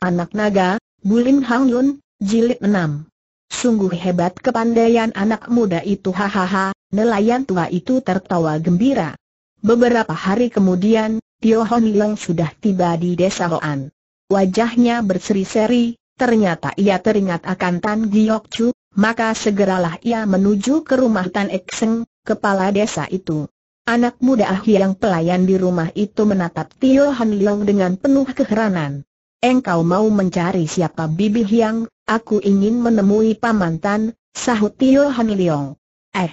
Anak naga, Bulim Hang Yun, Jilid 6 Sungguh hebat kepandaian anak muda itu hahaha, nelayan tua itu tertawa gembira. Beberapa hari kemudian, Tio Hon Leong sudah tiba di desa Hoan. Wajahnya berseri-seri, ternyata ia teringat akan Tan Giok Chu, maka segeralah ia menuju ke rumah Tan Ek Seng, kepala desa itu. Anak muda Ah yang pelayan di rumah itu menatap Tio Han Leong dengan penuh keheranan engkau mau mencari siapa Bibi Hiang, aku ingin menemui pamantan, sahut Tio Han Liong. Eh,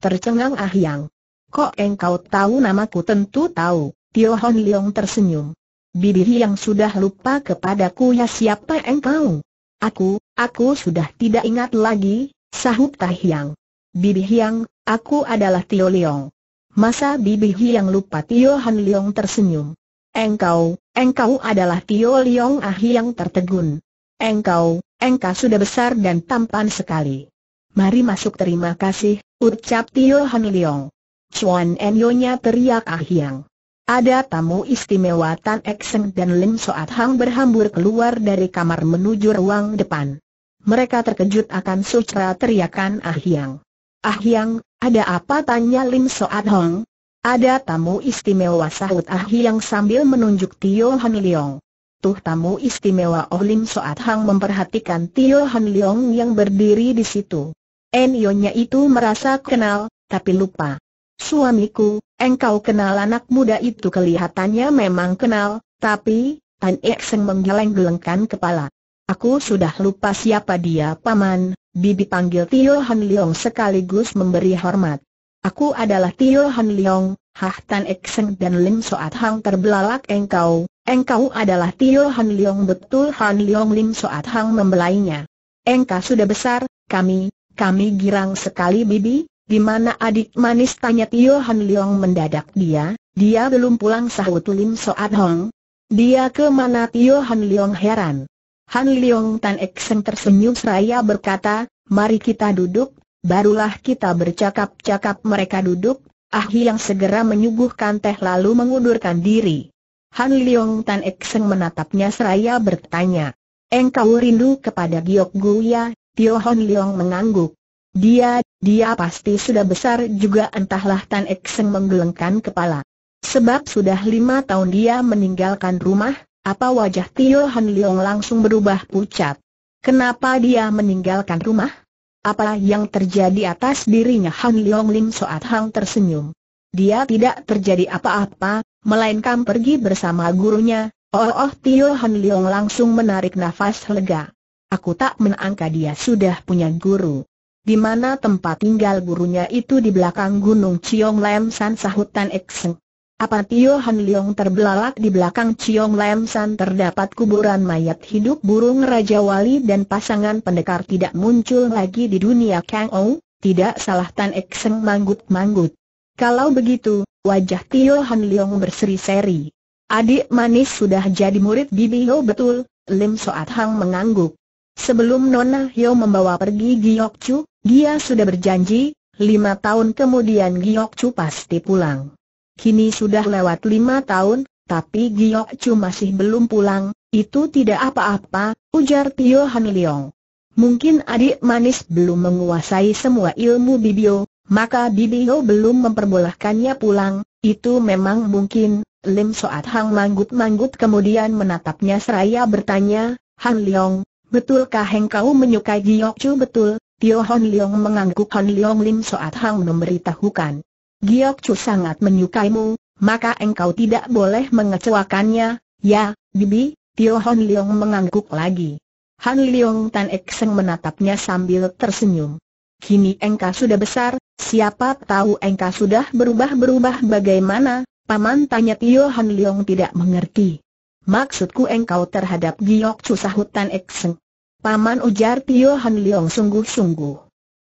tercengang Ah Hiang. Kok engkau tahu namaku tentu tahu, Tio Han Liong tersenyum. Bibi Hiang sudah lupa kepadaku ya siapa engkau? Aku, aku sudah tidak ingat lagi, sahut Hiang. Bibi Hiang, aku adalah Tio Liong. Masa Bibi Hiang lupa Tio Han Liong tersenyum. Engkau, Engkau adalah Tio Liong Ahi yang tertegun. Engkau, engkau sudah besar dan tampan sekali. Mari masuk terima kasih, ucap Tio Han Liong. Chuan Enyonya teriak Ah Yang. Ada tamu istimewa Tan Ekseng dan Lim Soat Hang berhambur keluar dari kamar menuju ruang depan. Mereka terkejut akan sucara teriakan Ah Yang. Ah Yang, ada apa tanya Lim Soat Hang? Ada tamu istimewa sahut Ah Yang sambil menunjuk Tio Han Leong. Tuh tamu istimewa Oh Lim Soat Hang memperhatikan Tio Han Leong yang berdiri di situ. Enyonya itu merasa kenal, tapi lupa. Suamiku, engkau kenal anak muda itu kelihatannya memang kenal, tapi, Tan Ek menggeleng-gelengkan kepala. Aku sudah lupa siapa dia paman, Bibi panggil Tio Han Leong sekaligus memberi hormat. Aku adalah Tio Han Leong, Hah Tan Ek Seng dan Lim Soat Hang terbelalak engkau, engkau adalah Tio Han Leong betul Han Leong Lim Soat Hang membelainya. Engkau sudah besar, kami, kami girang sekali bibi, di mana adik manis tanya Tio Han Leong mendadak dia, dia belum pulang sahut Lim Soat Hang. Dia ke mana Tio Han Leong heran. Han Leong Tan Ek Seng tersenyum seraya berkata, mari kita duduk, Barulah kita bercakap-cakap mereka duduk, Ah yang segera menyuguhkan teh lalu mengundurkan diri. Han Leong Tan Ekseng menatapnya seraya bertanya, Engkau rindu kepada Giok Ya, Tio Han Leong mengangguk. Dia, dia pasti sudah besar juga entahlah Tan Ekseng menggelengkan kepala. Sebab sudah lima tahun dia meninggalkan rumah, apa wajah Tio Han Leong langsung berubah pucat. Kenapa dia meninggalkan rumah? Apa yang terjadi atas dirinya Han Leong Lim Soat Hang tersenyum. Dia tidak terjadi apa-apa, melainkan pergi bersama gurunya, Oh Oh Tio Han Leong langsung menarik nafas lega. Aku tak menangka dia sudah punya guru. Di mana tempat tinggal gurunya itu di belakang Gunung Ciong Lam San Sahutan Ekseng. Apa Tio Han Leong terbelalak di belakang Chiong Lam San terdapat kuburan mayat hidup burung Raja Wali dan pasangan pendekar tidak muncul lagi di dunia Kang Ou, tidak salah Tan Ek Seng manggut-manggut. Kalau begitu, wajah Tio Han Leong berseri-seri. Adik manis sudah jadi murid Bibi Ho betul, Lim Soat Hang mengangguk. Sebelum Nona Hyo membawa pergi Giok Chu, dia sudah berjanji, lima tahun kemudian Giok Chu pasti pulang. Kini sudah lewat lima tahun, tapi Giok Chu masih belum pulang, itu tidak apa-apa, ujar Tio Han Leong. Mungkin adik manis belum menguasai semua ilmu Bibio, maka Bibio belum memperbolehkannya pulang, itu memang mungkin, Lim Soat Hang manggut-manggut kemudian menatapnya seraya bertanya, Han Leong, betulkah engkau menyukai Giok Chu betul? Tio Hon Leong mengangguk Hon Leong Lim Soat Hang memberitahukan. Giok Chu sangat menyukaimu, maka engkau tidak boleh mengecewakannya, ya, Bibi, Tio Hon Leong mengangguk lagi. Han Leong Tan Ek Seng menatapnya sambil tersenyum. Kini engkau sudah besar, siapa tahu engkau sudah berubah-berubah bagaimana, paman tanya Tio Han Leong tidak mengerti. Maksudku engkau terhadap Giok Chu sahut Tan Ek Seng. Paman ujar Tio Han Leong sungguh-sungguh.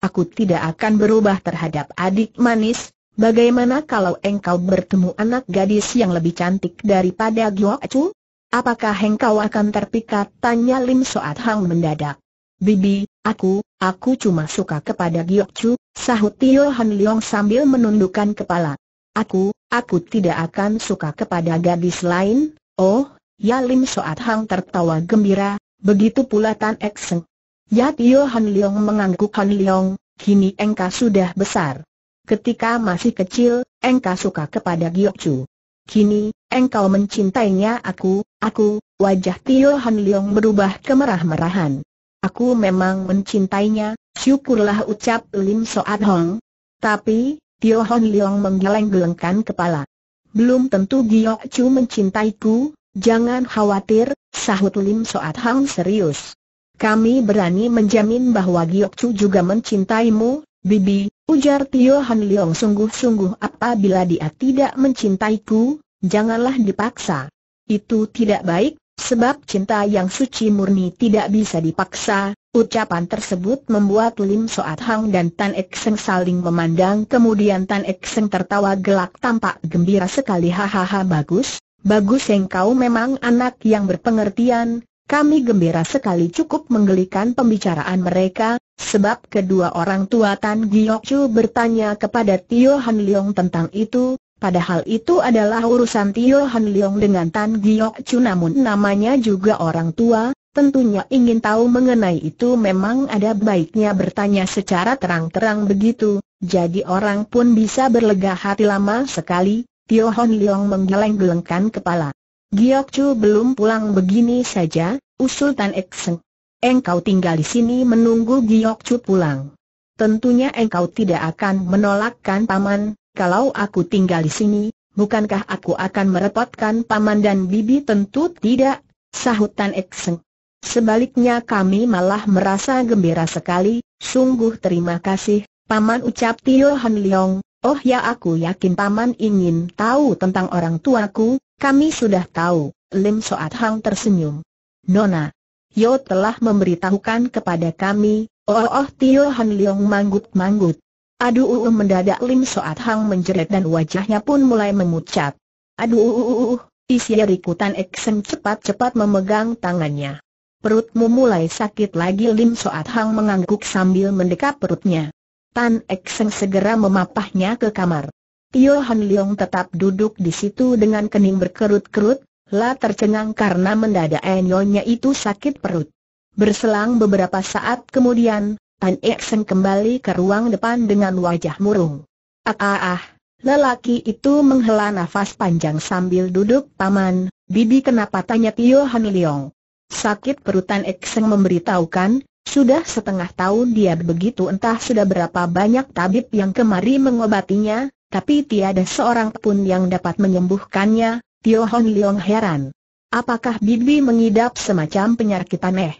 Aku tidak akan berubah terhadap adik manis, Bagaimana kalau engkau bertemu anak gadis yang lebih cantik daripada Gyo Chu? Apakah engkau akan terpikat? Tanya Lim Soat Hang mendadak. Bibi, aku, aku cuma suka kepada Gyo Chu, sahut Tio Han Leong sambil menundukkan kepala. Aku, aku tidak akan suka kepada gadis lain, oh, ya Lim Soat Hang tertawa gembira, begitu pula Tan Ek Seng. Ya Tio Han Leong mengangguk Han Leong, kini engkau sudah besar. Ketika masih kecil, engkau suka kepada Chu. Kini, engkau mencintainya aku, aku, wajah Tio Han Leong berubah kemerah-merahan. Aku memang mencintainya, syukurlah ucap Lim Soat Hong. Tapi, Tio Han Leong menggeleng-gelengkan kepala. Belum tentu Giokju mencintaiku, jangan khawatir, sahut Lim Soat Hong serius. Kami berani menjamin bahwa Chu juga mencintaimu, Bibi, ujar Tio Han Leong sungguh-sungguh apabila dia tidak mencintaiku, janganlah dipaksa. Itu tidak baik, sebab cinta yang suci murni tidak bisa dipaksa. Ucapan tersebut membuat Lim Soat Hang dan Tan Ek Seng saling memandang kemudian Tan Ek Seng tertawa gelak tampak gembira sekali hahaha bagus, bagus engkau memang anak yang berpengertian, kami gembira sekali cukup menggelikan pembicaraan mereka, sebab kedua orang tua Tan Giok Chu bertanya kepada Tio Han Leong tentang itu, padahal itu adalah urusan Tio Han Leong dengan Tan Giok Chu namun namanya juga orang tua, tentunya ingin tahu mengenai itu memang ada baiknya bertanya secara terang-terang begitu, jadi orang pun bisa berlega hati lama sekali, Tio Han Leong menggeleng-gelengkan kepala. Giok Chu belum pulang begini saja, usul Tan Ek Seng. Engkau tinggal di sini menunggu Giok Chu pulang. Tentunya engkau tidak akan menolakkan paman, kalau aku tinggal di sini, bukankah aku akan merepotkan paman dan bibi tentu tidak, sahut Tan Ek Seng. Sebaliknya kami malah merasa gembira sekali, sungguh terima kasih, paman ucap Tio Han Leong, oh ya aku yakin paman ingin tahu tentang orang tuaku, kami sudah tahu, Lim Soat Hang tersenyum. Nona, Yo telah memberitahukan kepada kami, oh oh Tio Han Leong manggut-manggut. Aduh uh, uh, mendadak Lim Soat Hang menjerit dan wajahnya pun mulai memucat. Aduh uh, uh, uh, uh isi rikutan Eksen cepat-cepat memegang tangannya. Perutmu mulai sakit lagi Lim Soat Hang mengangguk sambil mendekap perutnya. Tan Eksen segera memapahnya ke kamar. Tio Han Leong tetap duduk di situ dengan kening berkerut-kerut, La tercengang karena mendadak enyonya itu sakit perut. Berselang beberapa saat kemudian, Tan Eksen kembali ke ruang depan dengan wajah murung. Ah ah ah, lelaki itu menghela nafas panjang sambil duduk paman, Bibi kenapa tanya Tio Han Leong. Sakit perut Tan Eksen memberitahukan, sudah setengah tahun dia begitu entah sudah berapa banyak tabib yang kemari mengobatinya, tapi tiada seorang pun yang dapat menyembuhkannya, Tio Hon Leong heran. Apakah Bibi mengidap semacam penyakit aneh?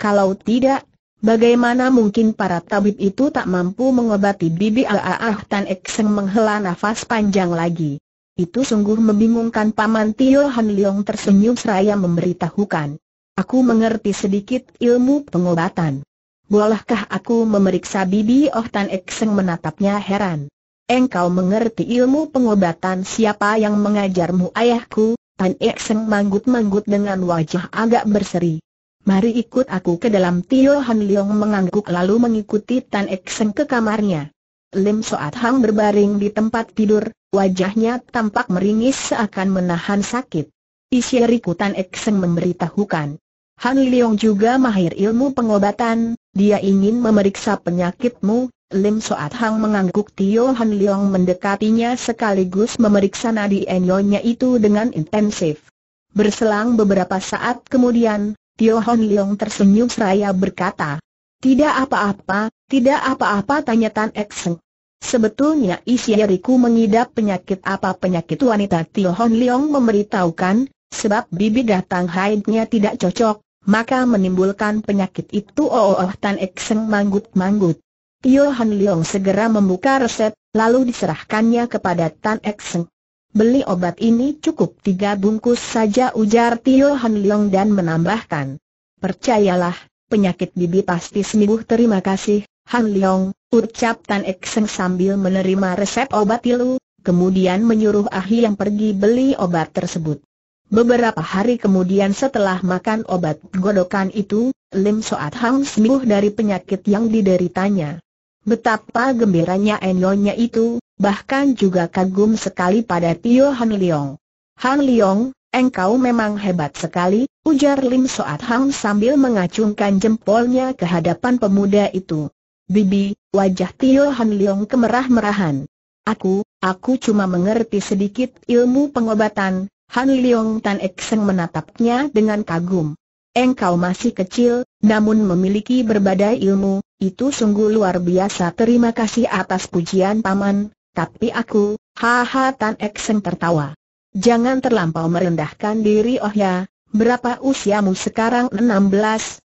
Kalau tidak, bagaimana mungkin para tabib itu tak mampu mengobati Bibi Aaah Tan Ekseng menghela nafas panjang lagi? Itu sungguh membingungkan Paman Tio Hon Leong tersenyum seraya memberitahukan. Aku mengerti sedikit ilmu pengobatan. Bolehkah aku memeriksa Bibi Oh Tan Ekseng menatapnya heran engkau mengerti ilmu pengobatan siapa yang mengajarmu ayahku? Tan Ekseng manggut-manggut dengan wajah agak berseri. Mari ikut aku ke dalam Tio Han Leong mengangguk lalu mengikuti Tan Ekseng ke kamarnya. Lim Soat Hang berbaring di tempat tidur, wajahnya tampak meringis seakan menahan sakit. Isyariku Tan Ekseng memberitahukan. Han Leong juga mahir ilmu pengobatan, dia ingin memeriksa penyakitmu, Lim Soat Hang mengangguk Tio Han Leong mendekatinya sekaligus memeriksa nadi enyonya itu dengan intensif. Berselang beberapa saat kemudian, Tio Han Leong tersenyum seraya berkata, Tidak apa-apa, tidak apa-apa tanya Tan Seng. Sebetulnya isi diriku mengidap penyakit apa penyakit wanita Tio Han Leong memberitahukan, sebab bibi datang haidnya tidak cocok, maka menimbulkan penyakit itu oh, oh, oh Tan Xing manggut-manggut. Yohan Leong segera membuka resep, lalu diserahkannya kepada Tan Ek Seng. Beli obat ini cukup tiga bungkus saja ujar Tio Han Leong dan menambahkan. Percayalah, penyakit bibi pasti sembuh terima kasih, Han Leong, ucap Tan Ek Seng sambil menerima resep obat ilu, kemudian menyuruh Ahi yang pergi beli obat tersebut. Beberapa hari kemudian setelah makan obat godokan itu, Lim Soat Hang sembuh dari penyakit yang dideritanya. Betapa gembiranya Enyonya itu, bahkan juga kagum sekali pada Tio Han Leong. Han Leong, engkau memang hebat sekali, ujar Lim Soat Hang sambil mengacungkan jempolnya ke hadapan pemuda itu. Bibi, wajah Tio Han Leong kemerah-merahan. Aku, aku cuma mengerti sedikit ilmu pengobatan, Han Leong Tan Seng menatapnya dengan kagum. Engkau masih kecil, namun memiliki berbagai ilmu, itu sungguh luar biasa terima kasih atas pujian paman, tapi aku, haha Tan Eksen tertawa. Jangan terlampau merendahkan diri oh ya, berapa usiamu sekarang 16,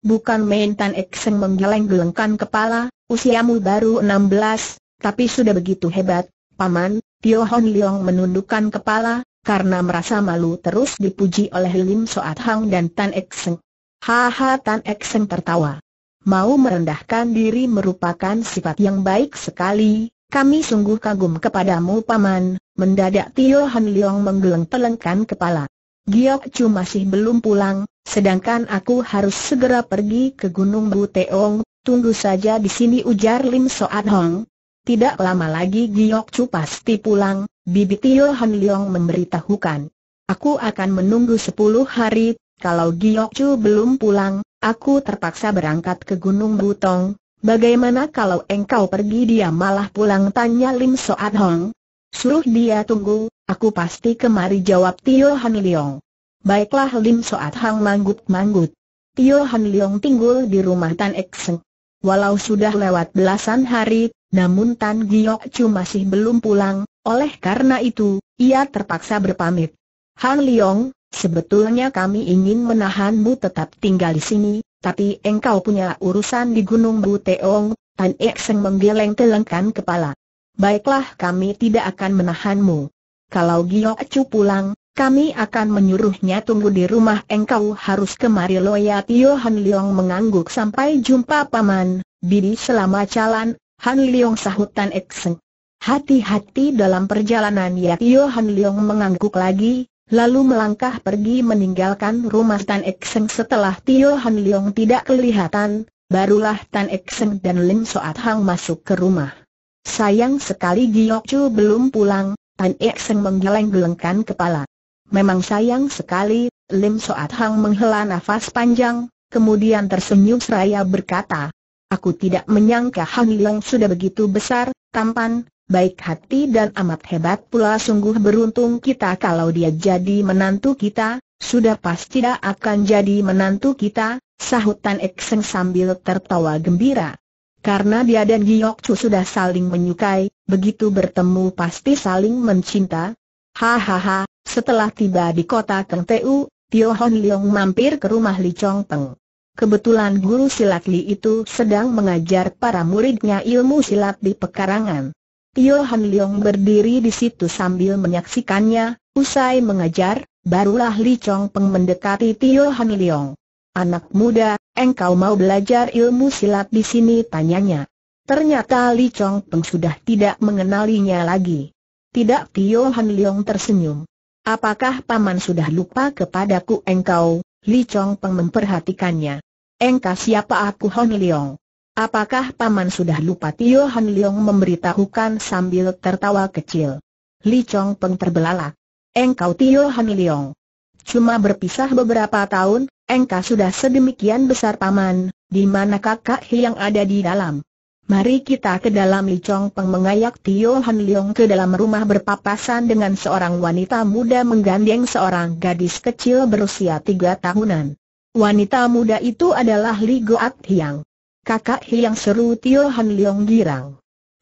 bukan main Tan Eksen menggeleng-gelengkan kepala, usiamu baru 16, tapi sudah begitu hebat, paman, Tio Hon Leong menundukkan kepala, karena merasa malu terus dipuji oleh Lim Soat Hang dan Tan Ek Seng. Haha Tan Ek Seng tertawa. Mau merendahkan diri merupakan sifat yang baik sekali, kami sungguh kagum kepadamu paman, mendadak Tio Han Leong menggeleng-telengkan kepala. Giok Chu masih belum pulang, sedangkan aku harus segera pergi ke Gunung Buteong, tunggu saja di sini ujar Lim Soat Hong. Tidak lama lagi Giok Chu pasti pulang, Bibi Tio Han Leong memberitahukan. Aku akan menunggu sepuluh hari, kalau Giyok Chu belum pulang, aku terpaksa berangkat ke Gunung Butong. Bagaimana kalau engkau pergi dia malah pulang tanya Lim Soat Hong? Suruh dia tunggu, aku pasti kemari jawab Tio Han Leong. Baiklah Lim Soat Hong manggut-manggut. Tio Han Leong tinggul di rumah Tan Ek Seng. Walau sudah lewat belasan hari, namun Tan Giok Chu masih belum pulang, oleh karena itu, ia terpaksa berpamit. Han Leong, sebetulnya kami ingin menahanmu tetap tinggal di sini, tapi engkau punya urusan di Gunung Buteong, Tan Ekseng menggeleng telengkan kepala. Baiklah kami tidak akan menahanmu. Kalau Giok Chu pulang, kami akan menyuruhnya tunggu di rumah engkau harus kemari Loya Tio Han Leong mengangguk sampai jumpa paman, Bibi selama jalan, Han Tan sahutan Ekseng. Hati-hati dalam perjalanan ya Yo Han Liong mengangguk lagi, lalu melangkah pergi meninggalkan rumah Tan Ek Ekseng setelah Tio Han Liong tidak kelihatan, barulah Tan Ek Ekseng dan Lim Soat Hang masuk ke rumah. Sayang sekali Giyok Chu belum pulang, Tan Ek Ekseng menggeleng-gelengkan kepala. Memang sayang sekali, Lim Soat Hang menghela nafas panjang, kemudian tersenyum seraya berkata, Aku tidak menyangka Han Liang sudah begitu besar, tampan, baik hati dan amat hebat pula sungguh beruntung kita kalau dia jadi menantu kita, sudah pasti dia akan jadi menantu kita, sahut Tan Ekseng sambil tertawa gembira. Karena dia dan Giyok Chu sudah saling menyukai, begitu bertemu pasti saling mencinta. Hahaha, setelah tiba di kota Keng Tu, Tio Hon Leong mampir ke rumah Li Chong Teng. Kebetulan guru silat Li itu sedang mengajar para muridnya ilmu silat di pekarangan. Tio Han Leong berdiri di situ sambil menyaksikannya, usai mengajar, barulah Li Chong Peng mendekati Tio Han Leong. Anak muda, engkau mau belajar ilmu silat di sini tanyanya. Ternyata Li Chong Peng sudah tidak mengenalinya lagi. Tidak Tio Han Leong tersenyum. Apakah paman sudah lupa kepadaku engkau, Li Chong Peng memperhatikannya. Engkau siapa aku Hon Leong? Apakah paman sudah lupa Tio Hon Leong memberitahukan sambil tertawa kecil. Li Chong Peng terbelalak. Engkau Tio Hon Leong. Cuma berpisah beberapa tahun, engkau sudah sedemikian besar paman, di mana kakak yang ada di dalam. Mari kita ke dalam Li Chong Peng mengayak Tio Han Leong ke dalam rumah berpapasan dengan seorang wanita muda menggandeng seorang gadis kecil berusia tiga tahunan. Wanita muda itu adalah Li Goat Hiang. Kakak Hiang seru Tio Han Leong girang.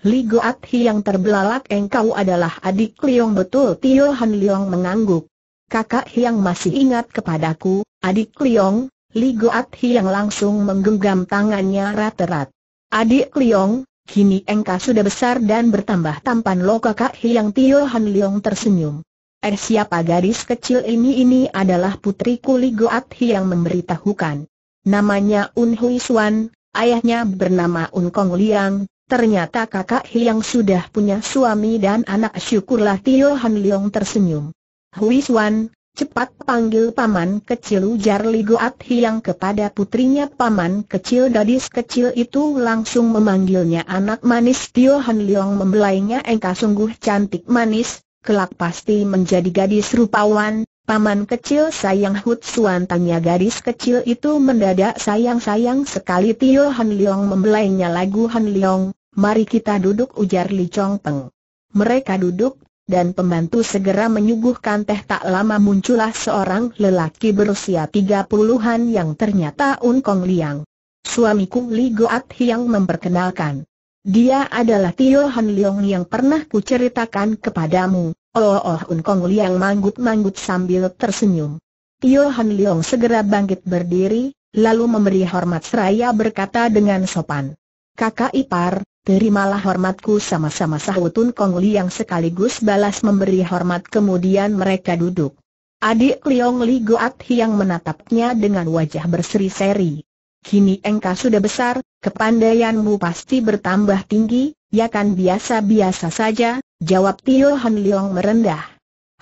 Li Goat Hiang terbelalak engkau adalah adik Leong betul Tio Han Leong mengangguk. Kakak Hiang masih ingat kepadaku, adik Leong, Li Goat Hiang langsung menggenggam tangannya rat-rat. Adik Liong, kini engkau sudah besar dan bertambah tampan lo kakak Hiang Tio Han Liong tersenyum. Eh siapa gadis kecil ini ini adalah putri Li Goat Hiang memberitahukan. Namanya Un Hui Suan, ayahnya bernama Un Kong Liang, ternyata kakak Hiang sudah punya suami dan anak syukurlah Tio Han Liong tersenyum. Hui Suan, Cepat panggil paman kecil ujar Li Goat Hiang kepada putrinya paman kecil gadis kecil itu langsung memanggilnya anak manis Tio Han Leong membelainya engkau sungguh cantik manis, kelak pasti menjadi gadis rupawan, paman kecil sayang Hut Suan tanya gadis kecil itu mendadak sayang-sayang sekali Tio Han Leong membelainya lagu Han Leong, mari kita duduk ujar Li Chong Peng. Mereka duduk dan pembantu segera menyuguhkan teh tak lama muncullah seorang lelaki berusia tiga puluhan yang ternyata Un Kong Liang. suamiku Li Goat yang memperkenalkan. Dia adalah Tio Han Leong yang pernah kuceritakan kepadamu. Oh, oh Un Kong Liang manggut-manggut sambil tersenyum. Tio Han Leong segera bangkit berdiri, lalu memberi hormat seraya berkata dengan sopan. Kakak ipar, Terimalah hormatku sama-sama sahutun Kong Li yang sekaligus balas memberi hormat kemudian mereka duduk. Adik Liong Li Goat yang menatapnya dengan wajah berseri-seri. Kini engkau sudah besar, kepandaianmu pasti bertambah tinggi, ya kan biasa-biasa saja, jawab Tio Han Liong merendah.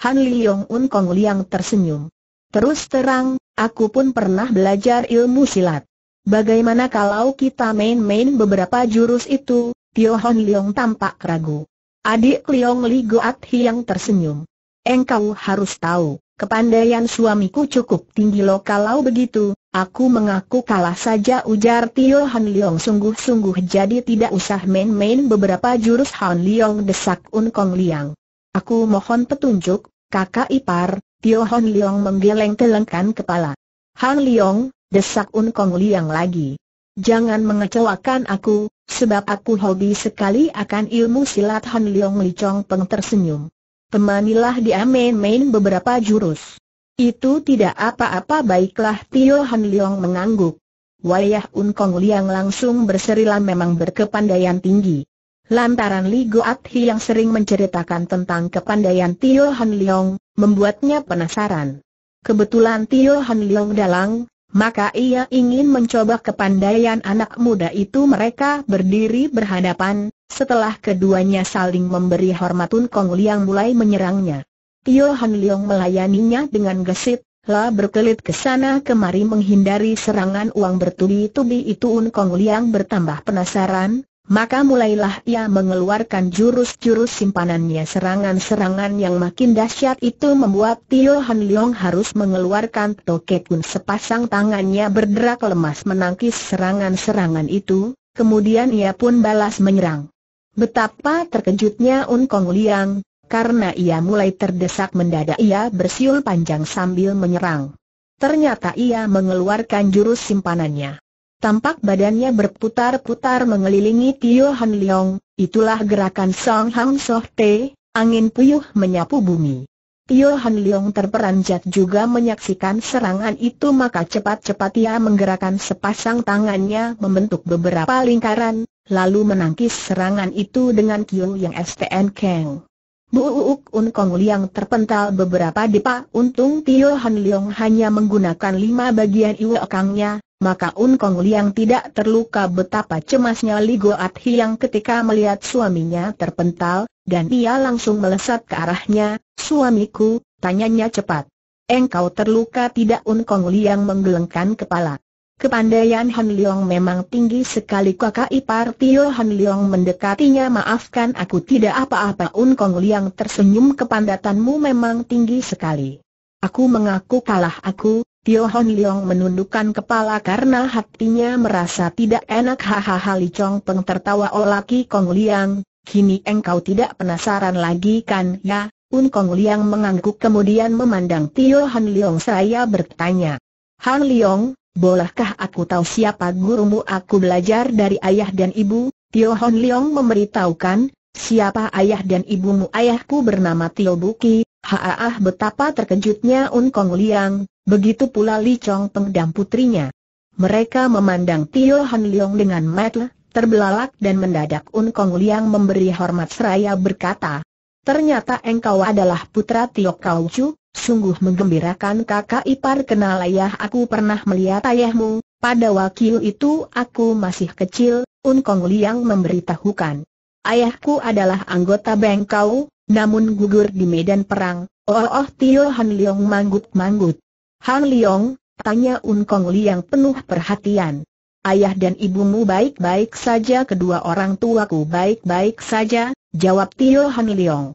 Han Liong Un Kong Liang tersenyum. Terus terang, aku pun pernah belajar ilmu silat. Bagaimana kalau kita main-main beberapa jurus itu? Tio Hon Leong tampak ragu. Adik Leong Li Goat Hiang tersenyum. Engkau harus tahu, kepandaian suamiku cukup tinggi loh kalau begitu, aku mengaku kalah saja ujar Tio Hon Leong sungguh-sungguh jadi tidak usah main-main beberapa jurus Hon Leong desak Un Kong Liang. Aku mohon petunjuk, kakak ipar, Tio Hon Leong menggeleng telengkan kepala. Han Leong, desak Un Kong Liang lagi. Jangan mengecewakan aku, sebab aku hobi sekali akan ilmu silat Han Liang Li Chong Peng tersenyum. Temanilah dia main-main beberapa jurus. Itu tidak apa-apa baiklah Tio Han Liang mengangguk. Wayah Kong Liang langsung berserilan memang berkepandaian tinggi. Lantaran Li Goat Hi yang sering menceritakan tentang kepandaian Tio Han Liang, membuatnya penasaran. Kebetulan Tio Han Liang dalang, maka ia ingin mencoba kepandaian anak muda itu mereka berdiri berhadapan, setelah keduanya saling memberi hormat Tun Kong Liang mulai menyerangnya. Tio Han Leong melayaninya dengan gesit, La berkelit ke sana kemari menghindari serangan uang bertubi-tubi itu Un Kong Liang bertambah penasaran, maka mulailah ia mengeluarkan jurus-jurus simpanannya serangan-serangan yang makin dahsyat itu membuat Tio Han Leong harus mengeluarkan pun sepasang tangannya berderak lemas menangkis serangan-serangan itu, kemudian ia pun balas menyerang. Betapa terkejutnya Un Kong Liang, karena ia mulai terdesak mendadak ia bersiul panjang sambil menyerang. Ternyata ia mengeluarkan jurus simpanannya. Tampak badannya berputar-putar mengelilingi Tio Han Leong, itulah gerakan Song Hang Soh Te, angin puyuh menyapu bumi. Tio Han Leong terperanjat juga menyaksikan serangan itu maka cepat-cepat ia menggerakkan sepasang tangannya membentuk beberapa lingkaran, lalu menangkis serangan itu dengan kiu yang STN Kang. Buuk Un Kong Liang terpental beberapa depa untung Tio Han Leong hanya menggunakan lima bagian iwakangnya, maka Un Kong Liang tidak terluka betapa cemasnya Li At Hiang ketika melihat suaminya terpental, dan ia langsung melesat ke arahnya, suamiku, tanyanya cepat. Engkau terluka tidak Un Kong Liang menggelengkan kepala. Kepandaian Han Leong memang tinggi sekali kakak ipar Tio Han Leong mendekatinya maafkan aku tidak apa-apa Un Kong Liang tersenyum kepandatanmu memang tinggi sekali. Aku mengaku kalah aku, Tio Han Leong menundukkan kepala karena hatinya merasa tidak enak hahaha Li Chong Peng tertawa olaki Kong Liang, kini engkau tidak penasaran lagi kan ya? Un Kong Liang mengangguk kemudian memandang Tio Han Leong saya bertanya. Han Leong, Bolehkah aku tahu siapa gurumu aku belajar dari ayah dan ibu? Tio Hon Leong memberitahukan, siapa ayah dan ibumu ayahku bernama Tio Buki, haah betapa terkejutnya Un Kong Liang, begitu pula Li Chong Peng dan putrinya. Mereka memandang Tio Hon Leong dengan mata terbelalak dan mendadak Un Kong Liang memberi hormat seraya berkata, Ternyata engkau adalah putra Tio Kau Chu, sungguh menggembirakan kakak ipar kenal ayah aku pernah melihat ayahmu, pada wakil itu aku masih kecil, un kong Liang memberitahukan. Ayahku adalah anggota bengkau, namun gugur di medan perang, oh oh Tio Han Leong manggut-manggut. Han Leong, tanya un kong Liang penuh perhatian. Ayah dan ibumu baik-baik saja kedua orang tuaku baik-baik saja, jawab Tio Han Leong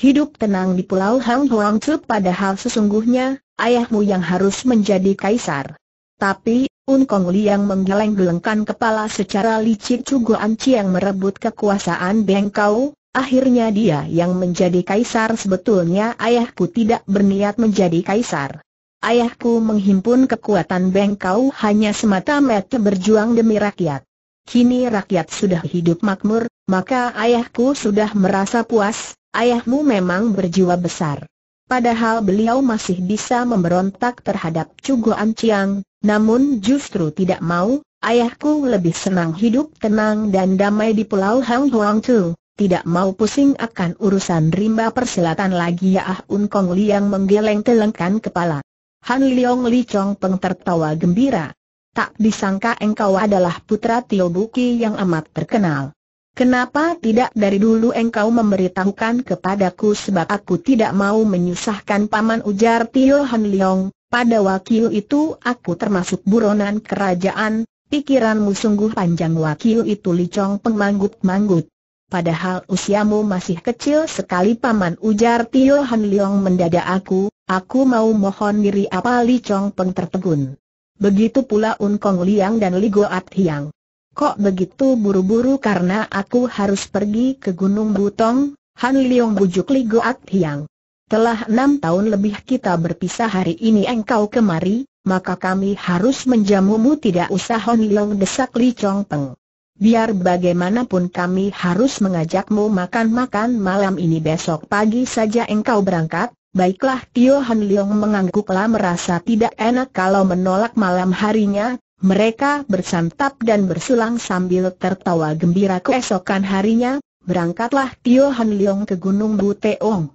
hidup tenang di Pulau Hang Huang Tzu padahal sesungguhnya, ayahmu yang harus menjadi kaisar. Tapi, Un Unkong Liang menggeleng-gelengkan kepala secara licik Anci yang merebut kekuasaan Bengkau. akhirnya dia yang menjadi kaisar sebetulnya ayahku tidak berniat menjadi kaisar. Ayahku menghimpun kekuatan bengkau hanya semata-mata berjuang demi rakyat. Kini rakyat sudah hidup makmur, maka ayahku sudah merasa puas, Ayahmu memang berjiwa besar. Padahal beliau masih bisa memberontak terhadap Cugo Anciang, namun justru tidak mau, ayahku lebih senang hidup tenang dan damai di Pulau Hang Huang Tu, tidak mau pusing akan urusan rimba persilatan lagi ya Ah Un Kong Liang menggeleng telengkan kepala. Han Leong Li Chong Peng tertawa gembira. Tak disangka engkau adalah putra Tio Buki yang amat terkenal. Kenapa tidak dari dulu engkau memberitahukan kepadaku sebab aku tidak mau menyusahkan paman ujar Tio Han Leong, pada wakil itu aku termasuk buronan kerajaan, pikiranmu sungguh panjang wakil itu licong pengmanggut manggut Padahal usiamu masih kecil sekali paman ujar Tio Han Leong mendadak aku, aku mau mohon diri apa licong peng tertegun. Begitu pula Unkong Liang dan Ligoat Hiang. Kok begitu buru-buru karena aku harus pergi ke Gunung Butong, Han Liong bujuk Li Goat Hiang. Telah enam tahun lebih kita berpisah hari ini engkau kemari, maka kami harus menjamumu tidak usah Han Liong desak Li Chong Peng. Biar bagaimanapun kami harus mengajakmu makan-makan malam ini besok pagi saja engkau berangkat, baiklah Tio Han Liong mengangguklah merasa tidak enak kalau menolak malam harinya, mereka bersantap dan bersulang sambil tertawa gembira keesokan harinya, berangkatlah Tio Han Leong ke Gunung Buteong.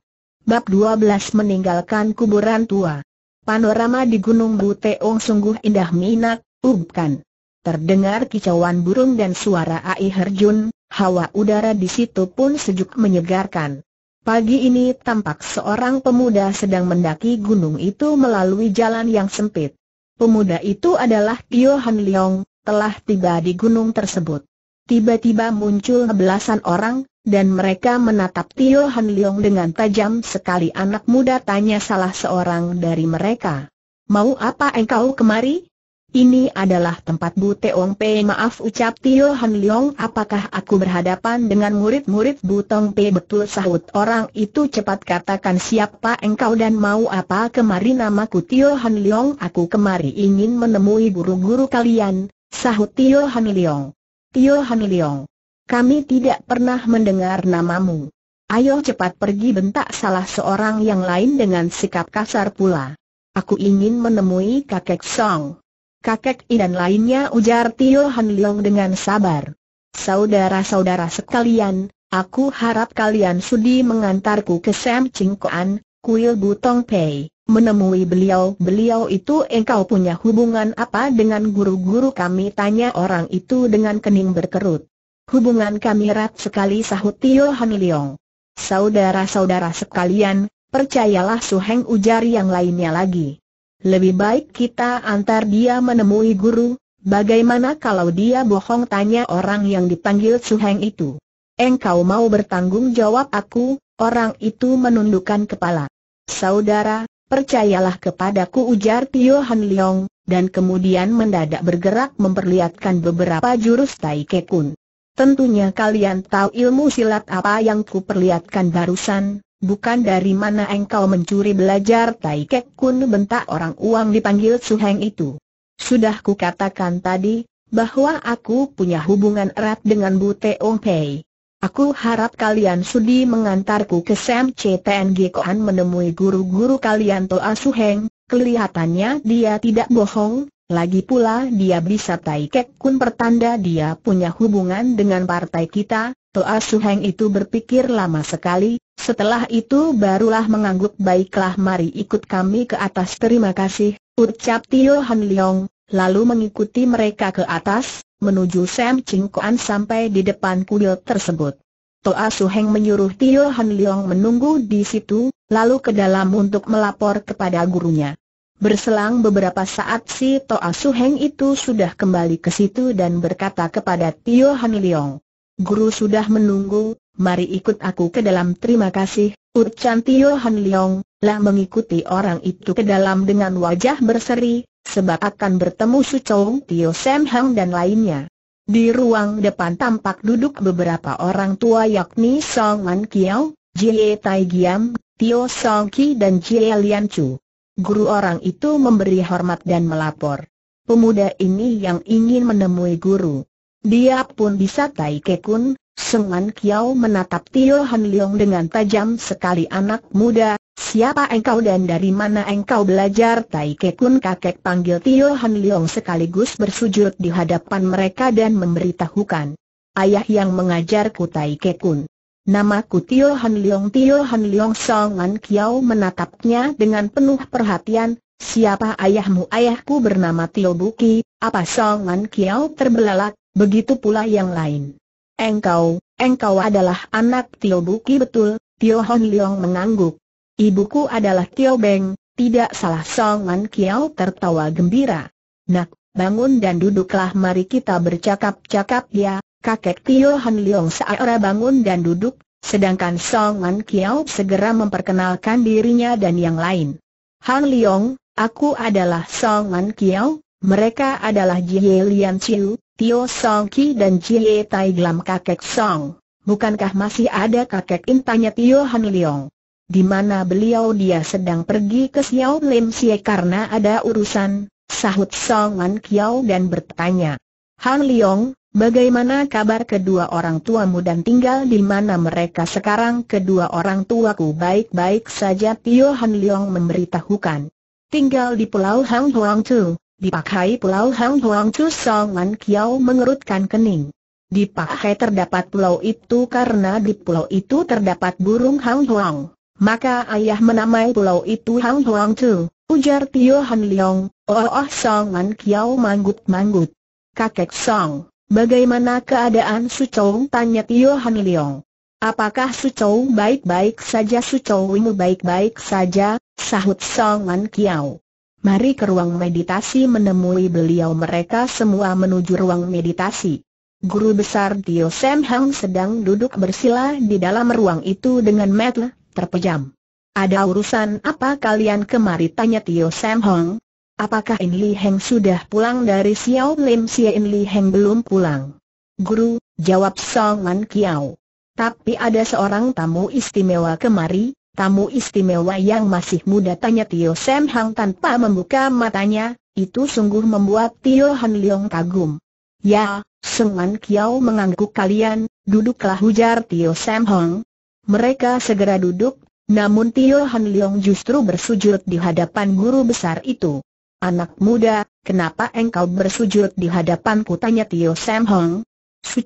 Bab 12 Meninggalkan Kuburan Tua Panorama di Gunung Buteong sungguh indah minat, ubkan. Terdengar kicauan burung dan suara Ai Herjun, hawa udara di situ pun sejuk menyegarkan. Pagi ini tampak seorang pemuda sedang mendaki gunung itu melalui jalan yang sempit. Pemuda itu adalah Tio Han Leong, telah tiba di gunung tersebut. Tiba-tiba muncul belasan orang, dan mereka menatap Tio Han Leong dengan tajam sekali anak muda tanya salah seorang dari mereka. Mau apa engkau kemari? Ini adalah tempat Bu Teong Pei maaf ucap Tio Han Leong apakah aku berhadapan dengan murid-murid Bu Tong Pei betul sahut orang itu cepat katakan siapa engkau dan mau apa kemari namaku Tio Han Leong aku kemari ingin menemui guru-guru kalian, sahut Tio Han Leong. Tio Han Leong, kami tidak pernah mendengar namamu. Ayo cepat pergi bentak salah seorang yang lain dengan sikap kasar pula. Aku ingin menemui kakek Song kakek I dan lainnya ujar Tio Han Leong dengan sabar. Saudara-saudara sekalian, aku harap kalian sudi mengantarku ke Sam Kuan, Kuil Butong Pei. Menemui beliau-beliau itu engkau punya hubungan apa dengan guru-guru kami tanya orang itu dengan kening berkerut. Hubungan kami erat sekali sahut Tio Han Leong. Saudara-saudara sekalian, percayalah Suheng ujar yang lainnya lagi. Lebih baik kita antar dia menemui guru, bagaimana kalau dia bohong tanya orang yang dipanggil Suheng itu. Engkau mau bertanggung jawab aku, orang itu menundukkan kepala. Saudara, percayalah kepadaku ujar Tio Han Leong, dan kemudian mendadak bergerak memperlihatkan beberapa jurus Tai Kekun. Tentunya kalian tahu ilmu silat apa yang kuperlihatkan barusan, Bukan dari mana engkau mencuri belajar Tai Kek Kun bentak orang uang dipanggil Su Heng itu. Sudah ku katakan tadi, bahwa aku punya hubungan erat dengan Bu Teong Pei. Aku harap kalian sudi mengantarku ke Sam CTNG Kohan menemui guru-guru kalian Toa Su Heng, kelihatannya dia tidak bohong, lagi pula dia bisa Tai Kek Kun pertanda dia punya hubungan dengan partai kita, Toa Su Heng itu berpikir lama sekali, setelah itu barulah mengangguk baiklah mari ikut kami ke atas terima kasih, ucap Tio Han Leong, lalu mengikuti mereka ke atas, menuju Sam Ching Koan sampai di depan kuil tersebut. Toa Su Heng menyuruh Tio Han Leong menunggu di situ, lalu ke dalam untuk melapor kepada gurunya. Berselang beberapa saat si Toa Su Heng itu sudah kembali ke situ dan berkata kepada Tio Han Leong. Guru sudah menunggu, mari ikut aku ke dalam terima kasih, Ucan Tio Han Leong, lah mengikuti orang itu ke dalam dengan wajah berseri, sebab akan bertemu Su Chong Tio Sam Hang dan lainnya. Di ruang depan tampak duduk beberapa orang tua yakni Song Wan Kiao, Jie Tai Giam, Tio Song Ki dan Jie Lian Chu. Guru orang itu memberi hormat dan melapor. Pemuda ini yang ingin menemui guru. Dia pun bisa tai kekun, Sengan Kiao menatap Tio Han Leong dengan tajam sekali anak muda, siapa engkau dan dari mana engkau belajar Tai Kekun kakek panggil Tio Han Leong sekaligus bersujud di hadapan mereka dan memberitahukan. Ayah yang mengajarku Tai Kekun. Namaku Tio Han Leong Tio Han Leong Songan Kiao menatapnya dengan penuh perhatian, siapa ayahmu ayahku bernama Tio Buki, apa Songan Kiao terbelalak, Begitu pula yang lain. Engkau, engkau adalah anak Tio Buki betul, Tio Hon Leong mengangguk. Ibuku adalah Tio Beng, tidak salah Song Wan Kiao tertawa gembira. Nak, bangun dan duduklah mari kita bercakap-cakap ya, kakek Tio Han Leong seara bangun dan duduk, sedangkan Song Wan Kiao segera memperkenalkan dirinya dan yang lain. Han Leong, aku adalah Song Wan Kiao, mereka adalah Jie Lian Chiu, Tio Song Ki dan Jie Tai Glam kakek Song. Bukankah masih ada kakek intanya Tio Han Leong? Di mana beliau dia sedang pergi ke Xiao Lim Sie karena ada urusan, sahut Song Wan Kiao dan bertanya. Han Leong, bagaimana kabar kedua orang tuamu dan tinggal di mana mereka sekarang kedua orang tuaku baik-baik saja Tio Han Leong memberitahukan. Tinggal di Pulau Hang Huang Tu, Dipakai pulau Hang Huang Chu Song Man Kiao mengerutkan kening. Dipakai terdapat pulau itu karena di pulau itu terdapat burung Hang Huang. Maka ayah menamai pulau itu Hang Huang Chu, ujar Tio Han Leong, oh oh Song Man Kiao manggut-manggut. Kakek Song, bagaimana keadaan Su Chong tanya Tio Han Leong. Apakah Su Chou baik-baik saja Su Chongmu baik-baik saja, sahut Song Man Kiao. Mari ke ruang meditasi menemui beliau mereka semua menuju ruang meditasi. Guru besar Tio Sam Hang sedang duduk bersila di dalam ruang itu dengan mata terpejam. Ada urusan apa kalian kemari tanya Tio Sam Hang? Apakah In Li Heng sudah pulang dari Xiao Lim Si In Li Heng belum pulang? Guru, jawab Song An Kiao. Tapi ada seorang tamu istimewa kemari, Tamu istimewa yang masih muda tanya Tio Sam Hang tanpa membuka matanya, itu sungguh membuat Tio Han Leong kagum. Ya, Seng An Kiao mengangguk kalian, duduklah hujar Tio Sam Hang. Mereka segera duduk, namun Tio Han Leong justru bersujud di hadapan guru besar itu. Anak muda, kenapa engkau bersujud di hadapanku tanya Tio Sam Hang. Su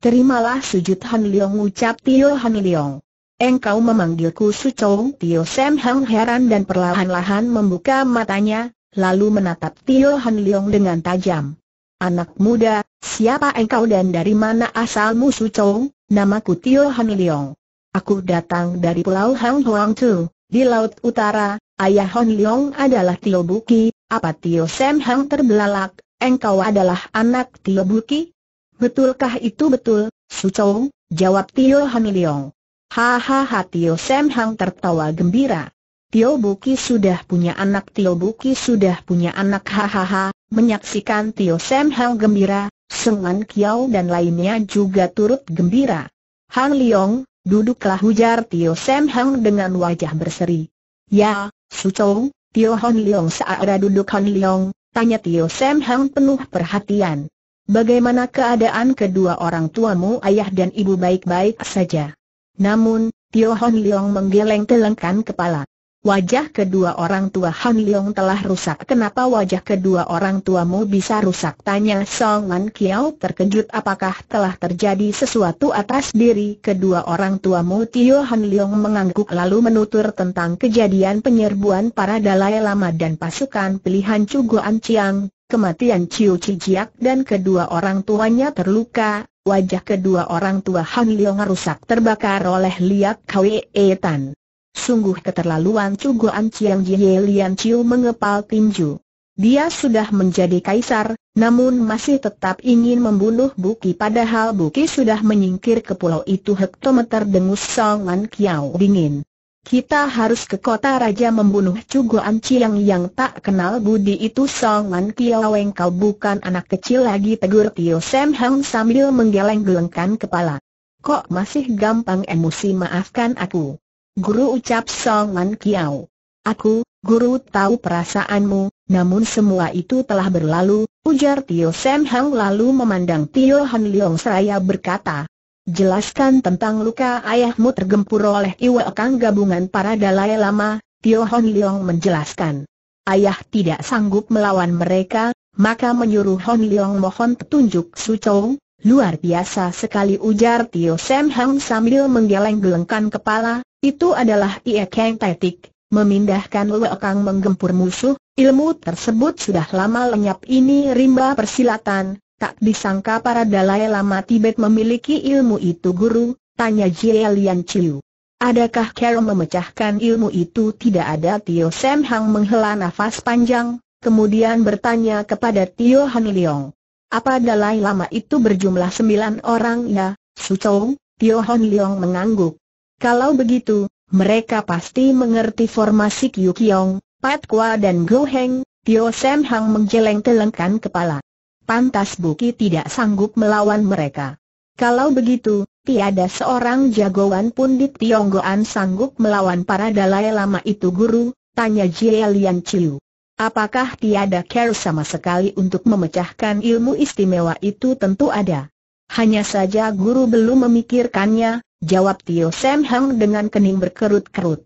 terimalah sujud Han Leong ucap Tio Han Leong engkau memanggilku Su Sucou Tio Sam Hang heran dan perlahan-lahan membuka matanya, lalu menatap Tio Han Leong dengan tajam. Anak muda, siapa engkau dan dari mana asalmu Su Sucou? Namaku Tio Han Leong. Aku datang dari Pulau Hang Huang Tu, di Laut Utara, ayah Han Leong adalah Tio Buki, apa Tio Sam Hang terbelalak, engkau adalah anak Tio Buki? Betulkah itu betul, Su Sucou? Jawab Tio Han Leong. Hahaha Tio Sam Hang tertawa gembira. Tio Buki sudah punya anak Tio Buki sudah punya anak hahaha, menyaksikan Tio Sam Hang gembira, Sengan Kiao dan lainnya juga turut gembira. Han Leong, duduklah hujar Tio Sam Hang dengan wajah berseri. Ya, Su Chou, Tio Han Leong seara duduk Han Leong, tanya Tio Sam Hang penuh perhatian. Bagaimana keadaan kedua orang tuamu ayah dan ibu baik-baik saja? Namun, Tio Hon Leong menggeleng-gelengkan kepala. Wajah kedua orang tua Han Leong telah rusak. Kenapa wajah kedua orang tuamu bisa rusak? Tanya Song Wan Kiao terkejut apakah telah terjadi sesuatu atas diri kedua orang tuamu. Tio Han Leong mengangguk lalu menutur tentang kejadian penyerbuan para Dalai Lama dan pasukan pilihan Chu Guan Chiang, kematian Chiu Jiak dan kedua orang tuanya terluka, Wajah kedua orang tua Han Leong rusak terbakar oleh liak E Tan. Sungguh keterlaluan Cuguan Chiang Jie Lian Chiu mengepal tinju. Dia sudah menjadi kaisar, namun masih tetap ingin membunuh Buki padahal Buki sudah menyingkir ke pulau itu hektometer dengus Song Wan Kiao dingin. Kita harus ke kota raja membunuh Cugoan Anci yang tak kenal budi itu Songan Kiaweng kau bukan anak kecil lagi tegur Tio Sam Hang sambil menggeleng-gelengkan kepala. Kok masih gampang emosi maafkan aku? Guru ucap Songan Kiao. Aku, guru tahu perasaanmu, namun semua itu telah berlalu, ujar Tio Sam Hang lalu memandang Tio Han Leong seraya berkata, Jelaskan tentang luka ayahmu tergempur oleh Iwa Kang gabungan para dalai lama, Tio Hon Leong menjelaskan. Ayah tidak sanggup melawan mereka, maka menyuruh Hon Leong mohon petunjuk Su Chou. Luar biasa sekali ujar Tio Sam Hang sambil menggeleng-gelengkan kepala, itu adalah Ie Kang Tetik, memindahkan Lue Kang menggempur musuh, ilmu tersebut sudah lama lenyap ini rimba persilatan, Tak disangka para Dalai Lama Tibet memiliki ilmu itu guru, tanya Jie Lian Chiu. Adakah Carol memecahkan ilmu itu tidak ada Tio Sam Hang menghela nafas panjang, kemudian bertanya kepada Tio Han Leong. Apa Dalai Lama itu berjumlah sembilan orang ya, Su Chou? Tio Han Leong mengangguk. Kalau begitu, mereka pasti mengerti formasi Kyu Kiong, Pat Kwa dan Go Heng, Tio Sam Hang menjeleng telengkan kepala pantas Buki tidak sanggup melawan mereka. Kalau begitu, tiada seorang jagoan pun di Tionggoan sanggup melawan para dalai lama itu guru, tanya Jie Lian Chiu. Apakah tiada care sama sekali untuk memecahkan ilmu istimewa itu tentu ada. Hanya saja guru belum memikirkannya, jawab Tio Sam Hang dengan kening berkerut-kerut.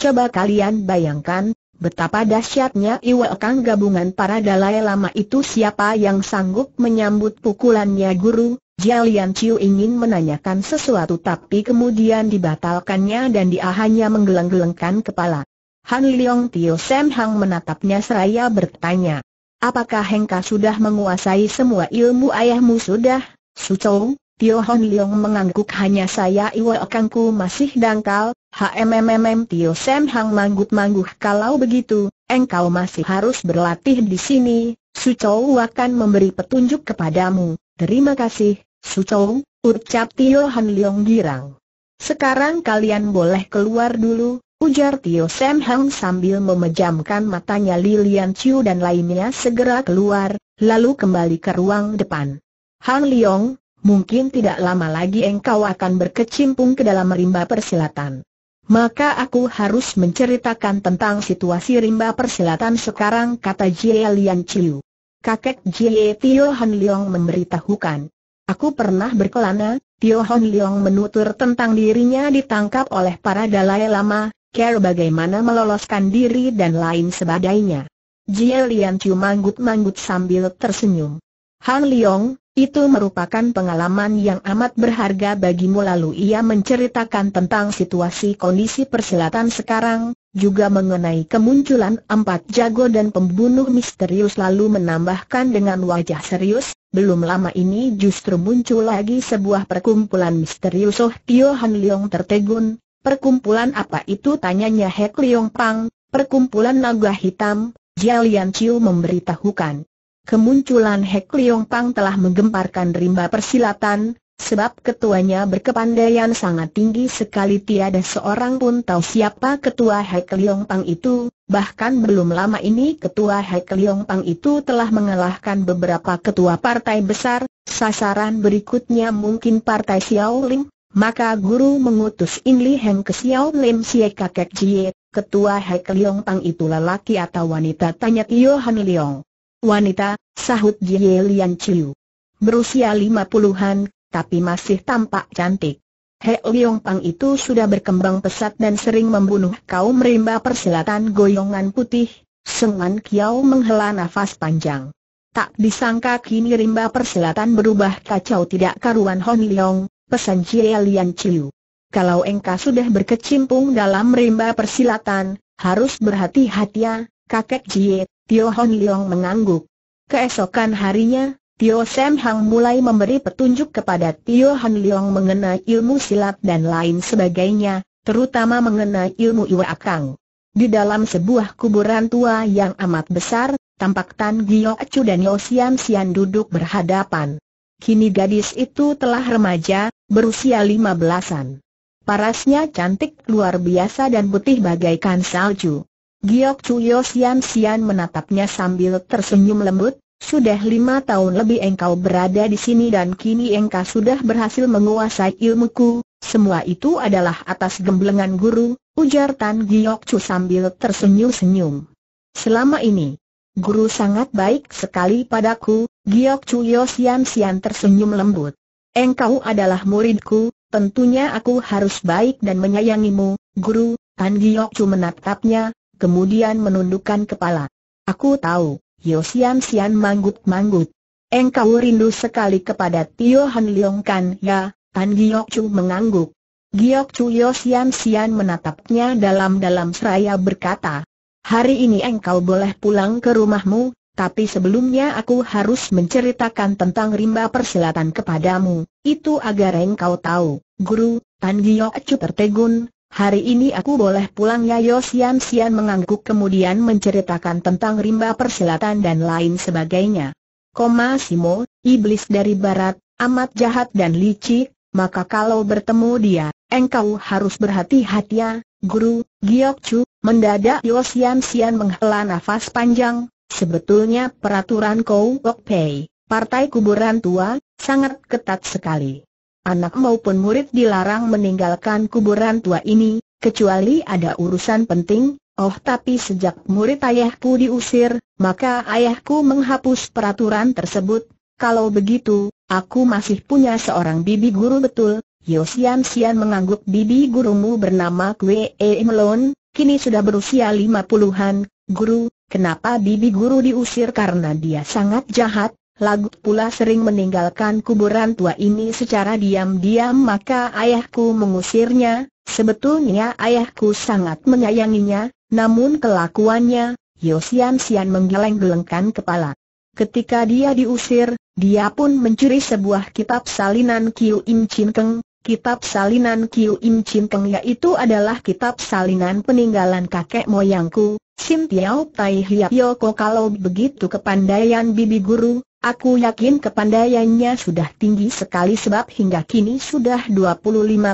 Coba kalian bayangkan, Betapa dahsyatnya kang gabungan para dalai lama itu siapa yang sanggup menyambut pukulannya guru? Jialian Chiu ingin menanyakan sesuatu tapi kemudian dibatalkannya dan dia hanya menggeleng-gelengkan kepala. Han Liong Tio Sam Hang menatapnya seraya bertanya. Apakah Hengka sudah menguasai semua ilmu ayahmu sudah, Su Chou? Tio Hon Leong mengangguk hanya saya Iwa akanku masih dangkal, HMMMM Tio Sam Hang mangguk-mangguk kalau begitu, engkau masih harus berlatih di sini, Su Chou akan memberi petunjuk kepadamu, terima kasih, Su Chou, ucap Tio Han Leong girang. Sekarang kalian boleh keluar dulu, ujar Tio Sam Hang sambil memejamkan matanya Lilian Chiu dan lainnya segera keluar, lalu kembali ke ruang depan. Han Leong, mungkin tidak lama lagi engkau akan berkecimpung ke dalam rimba persilatan. Maka aku harus menceritakan tentang situasi rimba persilatan sekarang kata Jie Lian Chiu. Kakek Jie Tio Han Leong memberitahukan. Aku pernah berkelana, Tio Han Leong menutur tentang dirinya ditangkap oleh para dalai lama, care bagaimana meloloskan diri dan lain sebagainya. Jie Lian Chiu manggut-manggut sambil tersenyum. Han Leong, itu merupakan pengalaman yang amat berharga bagimu lalu ia menceritakan tentang situasi kondisi persilatan sekarang, juga mengenai kemunculan empat jago dan pembunuh misterius lalu menambahkan dengan wajah serius, belum lama ini justru muncul lagi sebuah perkumpulan misterius Oh Tio Han Leong tertegun, perkumpulan apa itu tanyanya Hek Leong Pang, perkumpulan naga hitam, Jialian Chiu memberitahukan. Kemunculan Hek Leong Pang telah menggemparkan rimba persilatan, sebab ketuanya berkepandaian sangat tinggi sekali tiada seorang pun tahu siapa ketua Hek Leong Pang itu, bahkan belum lama ini ketua Hek Leong Pang itu telah mengalahkan beberapa ketua partai besar, sasaran berikutnya mungkin partai Xiao Lim, maka guru mengutus In Li Heng ke Xiao Lim Xie kakek Jie, ketua Hek Leong Pang itulah laki atau wanita tanya Tio Han Liong. Wanita, sahut Jie Lian Chiu. Berusia lima puluhan, tapi masih tampak cantik. He Liong Pang itu sudah berkembang pesat dan sering membunuh kaum rimba persilatan goyongan putih, Sengan Kiao menghela nafas panjang. Tak disangka kini rimba persilatan berubah kacau tidak karuan Hon Leong, pesan Jie Lian Chiu. Kalau engkau sudah berkecimpung dalam rimba persilatan, harus berhati-hati ya, Kakek Jie, Tio Hon Leong mengangguk. Keesokan harinya, Tio Sam Hang mulai memberi petunjuk kepada Tio Han Leong mengenai ilmu silat dan lain sebagainya, terutama mengenai ilmu Iwa Kang. Di dalam sebuah kuburan tua yang amat besar, tampak Tan Gio Acu dan Yo Sian Sian duduk berhadapan. Kini gadis itu telah remaja, berusia lima belasan. Parasnya cantik luar biasa dan putih bagaikan salju. Giok Chuyo Sian Sian menatapnya sambil tersenyum lembut, sudah lima tahun lebih engkau berada di sini dan kini engkau sudah berhasil menguasai ilmuku, semua itu adalah atas gemblengan guru, ujar Tan Giok Chu sambil tersenyum-senyum. Selama ini, guru sangat baik sekali padaku, Giok Chuyo Sian Sian tersenyum lembut. Engkau adalah muridku, tentunya aku harus baik dan menyayangimu, guru, Tan Giok Chu menatapnya, kemudian menundukkan kepala. Aku tahu, Yosian Sian manggut-manggut. Engkau rindu sekali kepada Tio Han Leong Kan ya, Tan Giok Chu mengangguk. Giok Chu Yosian Sian menatapnya dalam-dalam seraya berkata, Hari ini engkau boleh pulang ke rumahmu, tapi sebelumnya aku harus menceritakan tentang rimba persilatan kepadamu, itu agar engkau tahu, Guru, Tan Giok Chu tertegun, Hari ini aku boleh pulang ya Yo Sian Sian mengangguk kemudian menceritakan tentang rimba persilatan dan lain sebagainya. Koma Simo, iblis dari barat, amat jahat dan licik, maka kalau bertemu dia, engkau harus berhati-hati ya, guru, Giok Chu, mendadak Yo Sian Sian menghela nafas panjang, sebetulnya peraturan kau, Wok Pei, partai kuburan tua, sangat ketat sekali anak maupun murid dilarang meninggalkan kuburan tua ini, kecuali ada urusan penting, oh tapi sejak murid ayahku diusir, maka ayahku menghapus peraturan tersebut, kalau begitu, aku masih punya seorang bibi guru betul, Yosian Sian mengangguk bibi gurumu bernama Kwe E. Melon, kini sudah berusia lima puluhan, guru, kenapa bibi guru diusir karena dia sangat jahat, Lagu pula sering meninggalkan kuburan tua ini secara diam-diam maka ayahku mengusirnya, sebetulnya ayahku sangat menyayanginya, namun kelakuannya, Yosian Sian menggeleng-gelengkan kepala. Ketika dia diusir, dia pun mencuri sebuah kitab salinan Kiu Im Chin Keng, Kitab salinan Kiu Im Chin Keng yaitu adalah kitab salinan peninggalan kakek moyangku, Sim Tiao Tai Hiap Yoko kalau begitu kepandaian bibi guru, Aku yakin kepandaiannya sudah tinggi sekali sebab hingga kini sudah 25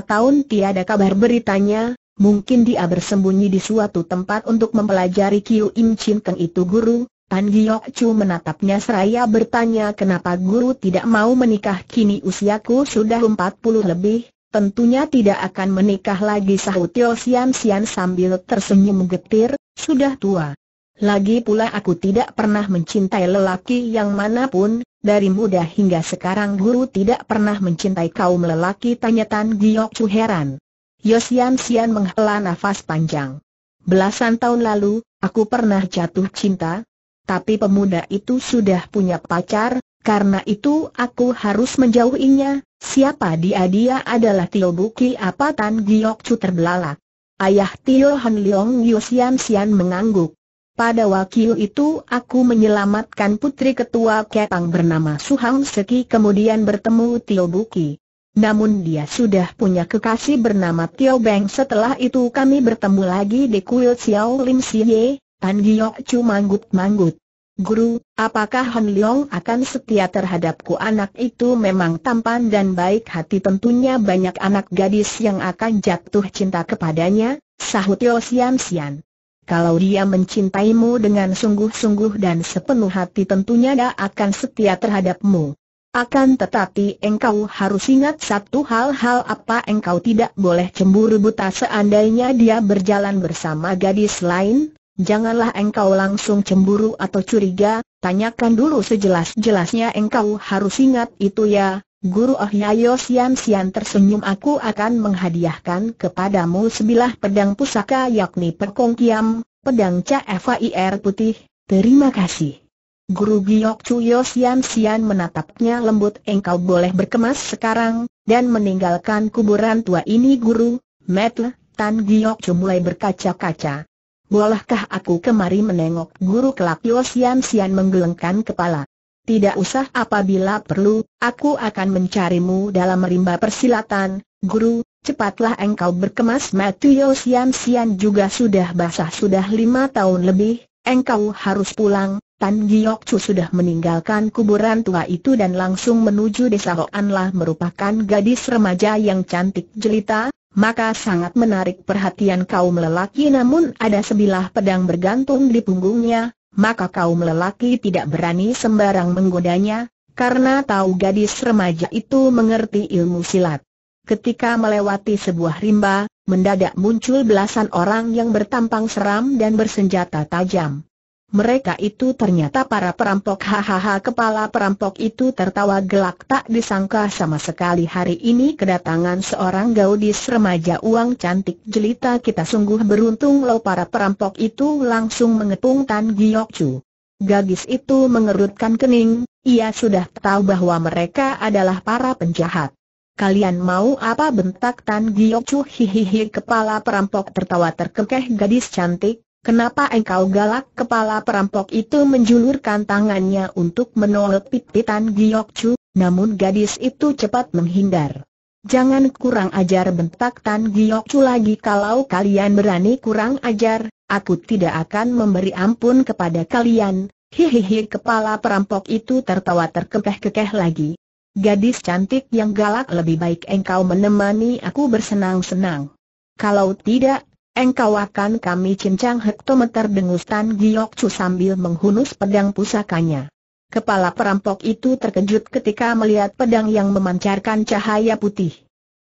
tahun tiada kabar beritanya, mungkin dia bersembunyi di suatu tempat untuk mempelajari Kiu Im Chin Keng itu guru, Pan Giok Chu menatapnya seraya bertanya kenapa guru tidak mau menikah kini usiaku sudah 40 lebih, tentunya tidak akan menikah lagi sahut Yosian Sian sambil tersenyum getir, sudah tua. Lagi pula aku tidak pernah mencintai lelaki yang manapun, dari muda hingga sekarang guru tidak pernah mencintai kaum lelaki tanya Tan Giok Chu heran. Yosian Sian menghela nafas panjang. Belasan tahun lalu, aku pernah jatuh cinta, tapi pemuda itu sudah punya pacar, karena itu aku harus menjauhinya, siapa dia dia adalah Tio Buki apa Tan Giok Chu terbelalak. Ayah Tio Han Leong Yosian Sian mengangguk. Pada wakil itu aku menyelamatkan putri ketua Kepang bernama Suhang Seki kemudian bertemu Tio Buki. Namun dia sudah punya kekasih bernama Tio Beng setelah itu kami bertemu lagi di kuil Xiao Lim Siye, Tan Giok Chu manggut-manggut. Guru, apakah Han Leong akan setia terhadapku anak itu memang tampan dan baik hati tentunya banyak anak gadis yang akan jatuh cinta kepadanya, sahut Tio Sian Sian. Kalau dia mencintaimu dengan sungguh-sungguh dan sepenuh hati tentunya dia akan setia terhadapmu. Akan tetapi engkau harus ingat satu hal-hal apa engkau tidak boleh cemburu buta seandainya dia berjalan bersama gadis lain, janganlah engkau langsung cemburu atau curiga, tanyakan dulu sejelas-jelasnya engkau harus ingat itu ya, Guru Oh Nyayo Sian Sian tersenyum aku akan menghadiahkan kepadamu sebilah pedang pusaka yakni Perkong Kiam, pedang CFIR putih, terima kasih. Guru Giok Chuyo Sian Sian menatapnya lembut engkau boleh berkemas sekarang, dan meninggalkan kuburan tua ini guru, Metle, Tan Giok Chu mulai berkaca-kaca. Bolehkah aku kemari menengok guru kelak Yosian Sian menggelengkan kepala. Tidak usah apabila perlu, aku akan mencarimu dalam rimba persilatan, guru, cepatlah engkau berkemas Matthew Sian Sian juga sudah basah sudah lima tahun lebih, engkau harus pulang, Tan Giyok Chu sudah meninggalkan kuburan tua itu dan langsung menuju desa Hoan lah merupakan gadis remaja yang cantik jelita, maka sangat menarik perhatian kaum lelaki namun ada sebilah pedang bergantung di punggungnya, maka kaum lelaki tidak berani sembarang menggodanya, karena tahu gadis remaja itu mengerti ilmu silat. Ketika melewati sebuah rimba, mendadak muncul belasan orang yang bertampang seram dan bersenjata tajam mereka itu ternyata para perampok hahaha kepala perampok itu tertawa gelak tak disangka sama sekali hari ini kedatangan seorang gaudis remaja uang cantik jelita kita sungguh beruntung loh para perampok itu langsung mengepung Tan Giok Chu. Gadis itu mengerutkan kening, ia sudah tahu bahwa mereka adalah para penjahat. Kalian mau apa bentak Tan Giok Chu hihihi kepala perampok tertawa terkekeh gadis cantik, Kenapa engkau galak kepala perampok itu menjulurkan tangannya untuk menolak pit-pitan Chu, namun gadis itu cepat menghindar. Jangan kurang ajar bentak Tan Giyok Chu lagi kalau kalian berani kurang ajar, aku tidak akan memberi ampun kepada kalian. Hihihi kepala perampok itu tertawa terkekeh-kekeh lagi. Gadis cantik yang galak lebih baik engkau menemani aku bersenang-senang. Kalau tidak, engkau akan kami cincang hektometer dengus Tan Giok Chu sambil menghunus pedang pusakanya. Kepala perampok itu terkejut ketika melihat pedang yang memancarkan cahaya putih.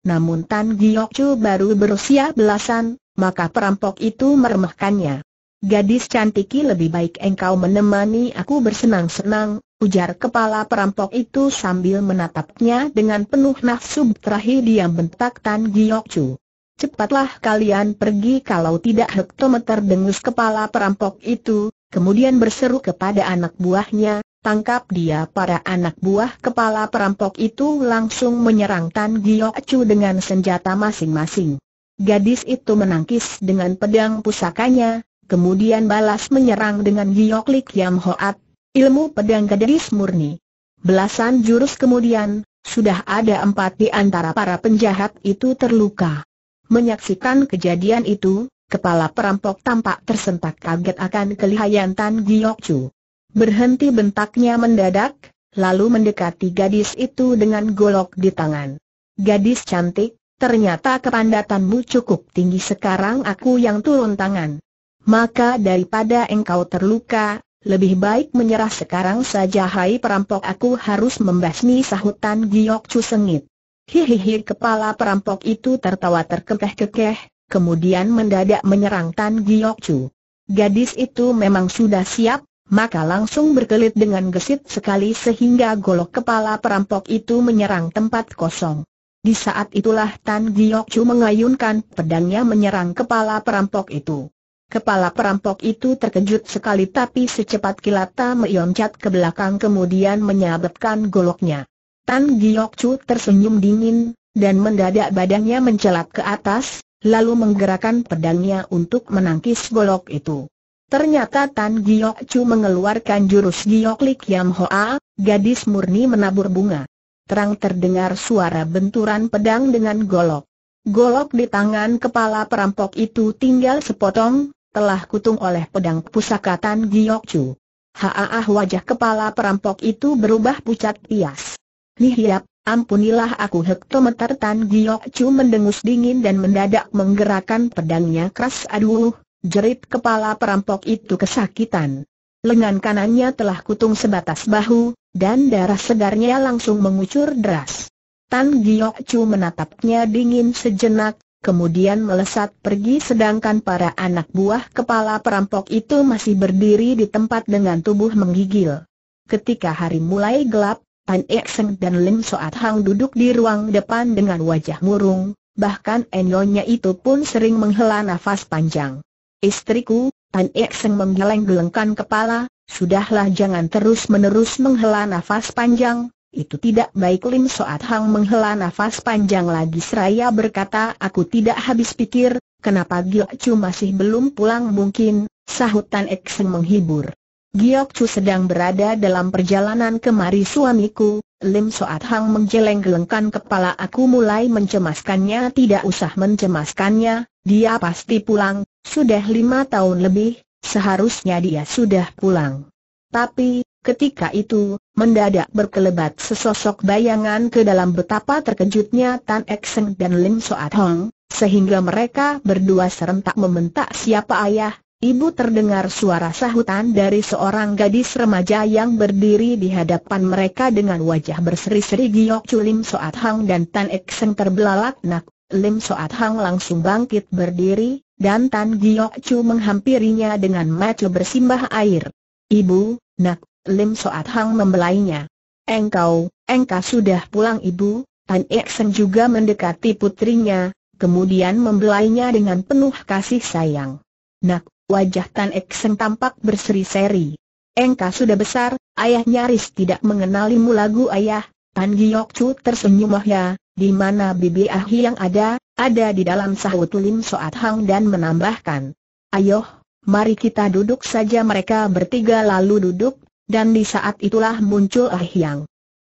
Namun Tan Giok Chu baru berusia belasan, maka perampok itu meremehkannya. Gadis cantiki lebih baik engkau menemani aku bersenang-senang, ujar kepala perampok itu sambil menatapnya dengan penuh nafsu terakhir dia bentak Tan Giok Chu. Cepatlah kalian pergi kalau tidak hektometer dengus kepala perampok itu, kemudian berseru kepada anak buahnya, tangkap dia para anak buah kepala perampok itu langsung menyerang Tan Giok Chu dengan senjata masing-masing. Gadis itu menangkis dengan pedang pusakanya, kemudian balas menyerang dengan Giok Lik Yam Hoat, ilmu pedang gadis murni. Belasan jurus kemudian, sudah ada empat di antara para penjahat itu terluka. Menyaksikan kejadian itu, kepala perampok tampak tersentak kaget akan kelihayan Tan Giok Chu. Berhenti bentaknya mendadak, lalu mendekati gadis itu dengan golok di tangan. Gadis cantik, ternyata kepandatanmu cukup tinggi sekarang aku yang turun tangan. Maka daripada engkau terluka, lebih baik menyerah sekarang saja hai perampok aku harus membasmi sahutan Giyok Chu sengit. Hihihi kepala perampok itu tertawa terkekeh-kekeh, kemudian mendadak menyerang Tan Giok Chu. Gadis itu memang sudah siap, maka langsung berkelit dengan gesit sekali sehingga golok kepala perampok itu menyerang tempat kosong. Di saat itulah Tan Giok Chu mengayunkan pedangnya menyerang kepala perampok itu. Kepala perampok itu terkejut sekali tapi secepat kilat meyoncat ke belakang kemudian menyabetkan goloknya. Tan Giok Chu tersenyum dingin, dan mendadak badannya mencelat ke atas, lalu menggerakkan pedangnya untuk menangkis golok itu. Ternyata Tan Giok Chu mengeluarkan jurus Giok Lik Yam Hoa, gadis murni menabur bunga. Terang terdengar suara benturan pedang dengan golok. Golok di tangan kepala perampok itu tinggal sepotong, telah kutung oleh pedang pusaka Tan Giok Chu. Haah wajah kepala perampok itu berubah pucat pias. Lihiap, ampunilah aku hektometer Tan Giok Chu mendengus dingin dan mendadak menggerakkan pedangnya keras aduh, jerit kepala perampok itu kesakitan. Lengan kanannya telah kutung sebatas bahu, dan darah segarnya langsung mengucur deras. Tan Giok Chu menatapnya dingin sejenak, kemudian melesat pergi sedangkan para anak buah kepala perampok itu masih berdiri di tempat dengan tubuh menggigil. Ketika hari mulai gelap, Ek Ekseng dan Lim Soat Hang duduk di ruang depan dengan wajah murung, bahkan enyonya itu pun sering menghela nafas panjang. Istriku, Ek Ekseng menggeleng-gelengkan kepala, sudahlah jangan terus-menerus menghela nafas panjang, itu tidak baik Lim Soat Hang menghela nafas panjang lagi seraya berkata aku tidak habis pikir, kenapa Gil Chu masih belum pulang mungkin, sahut Tan Ekseng menghibur. Giok Chu sedang berada dalam perjalanan kemari suamiku, Lim Soat Hang menjeleng gelengkan kepala aku mulai mencemaskannya tidak usah mencemaskannya, dia pasti pulang, sudah lima tahun lebih, seharusnya dia sudah pulang. Tapi, ketika itu, mendadak berkelebat sesosok bayangan ke dalam betapa terkejutnya Tan Ekseng dan Lim Soat Hang, sehingga mereka berdua serentak meminta siapa ayah, Ibu terdengar suara sahutan dari seorang gadis remaja yang berdiri di hadapan mereka dengan wajah berseri-seri giok Lim Soat Hang dan Tan Ek Seng terbelalak nak. Lim Soat Hang langsung bangkit berdiri, dan Tan Giok cu menghampirinya dengan mata bersimbah air. Ibu, nak, Lim Soat Hang membelainya. Engkau, engkau sudah pulang ibu, Tan Ek Seng juga mendekati putrinya, kemudian membelainya dengan penuh kasih sayang. Nak, Wajah Tan Ekseng tampak berseri-seri. Engkau sudah besar, ayah nyaris tidak mengenalimu lagu ayah. Tan Giok Chu tersenyum ya, di mana bibi ahi yang ada, ada di dalam sahut Lim Soat Hang dan menambahkan. Ayoh, mari kita duduk saja mereka bertiga lalu duduk, dan di saat itulah muncul Ah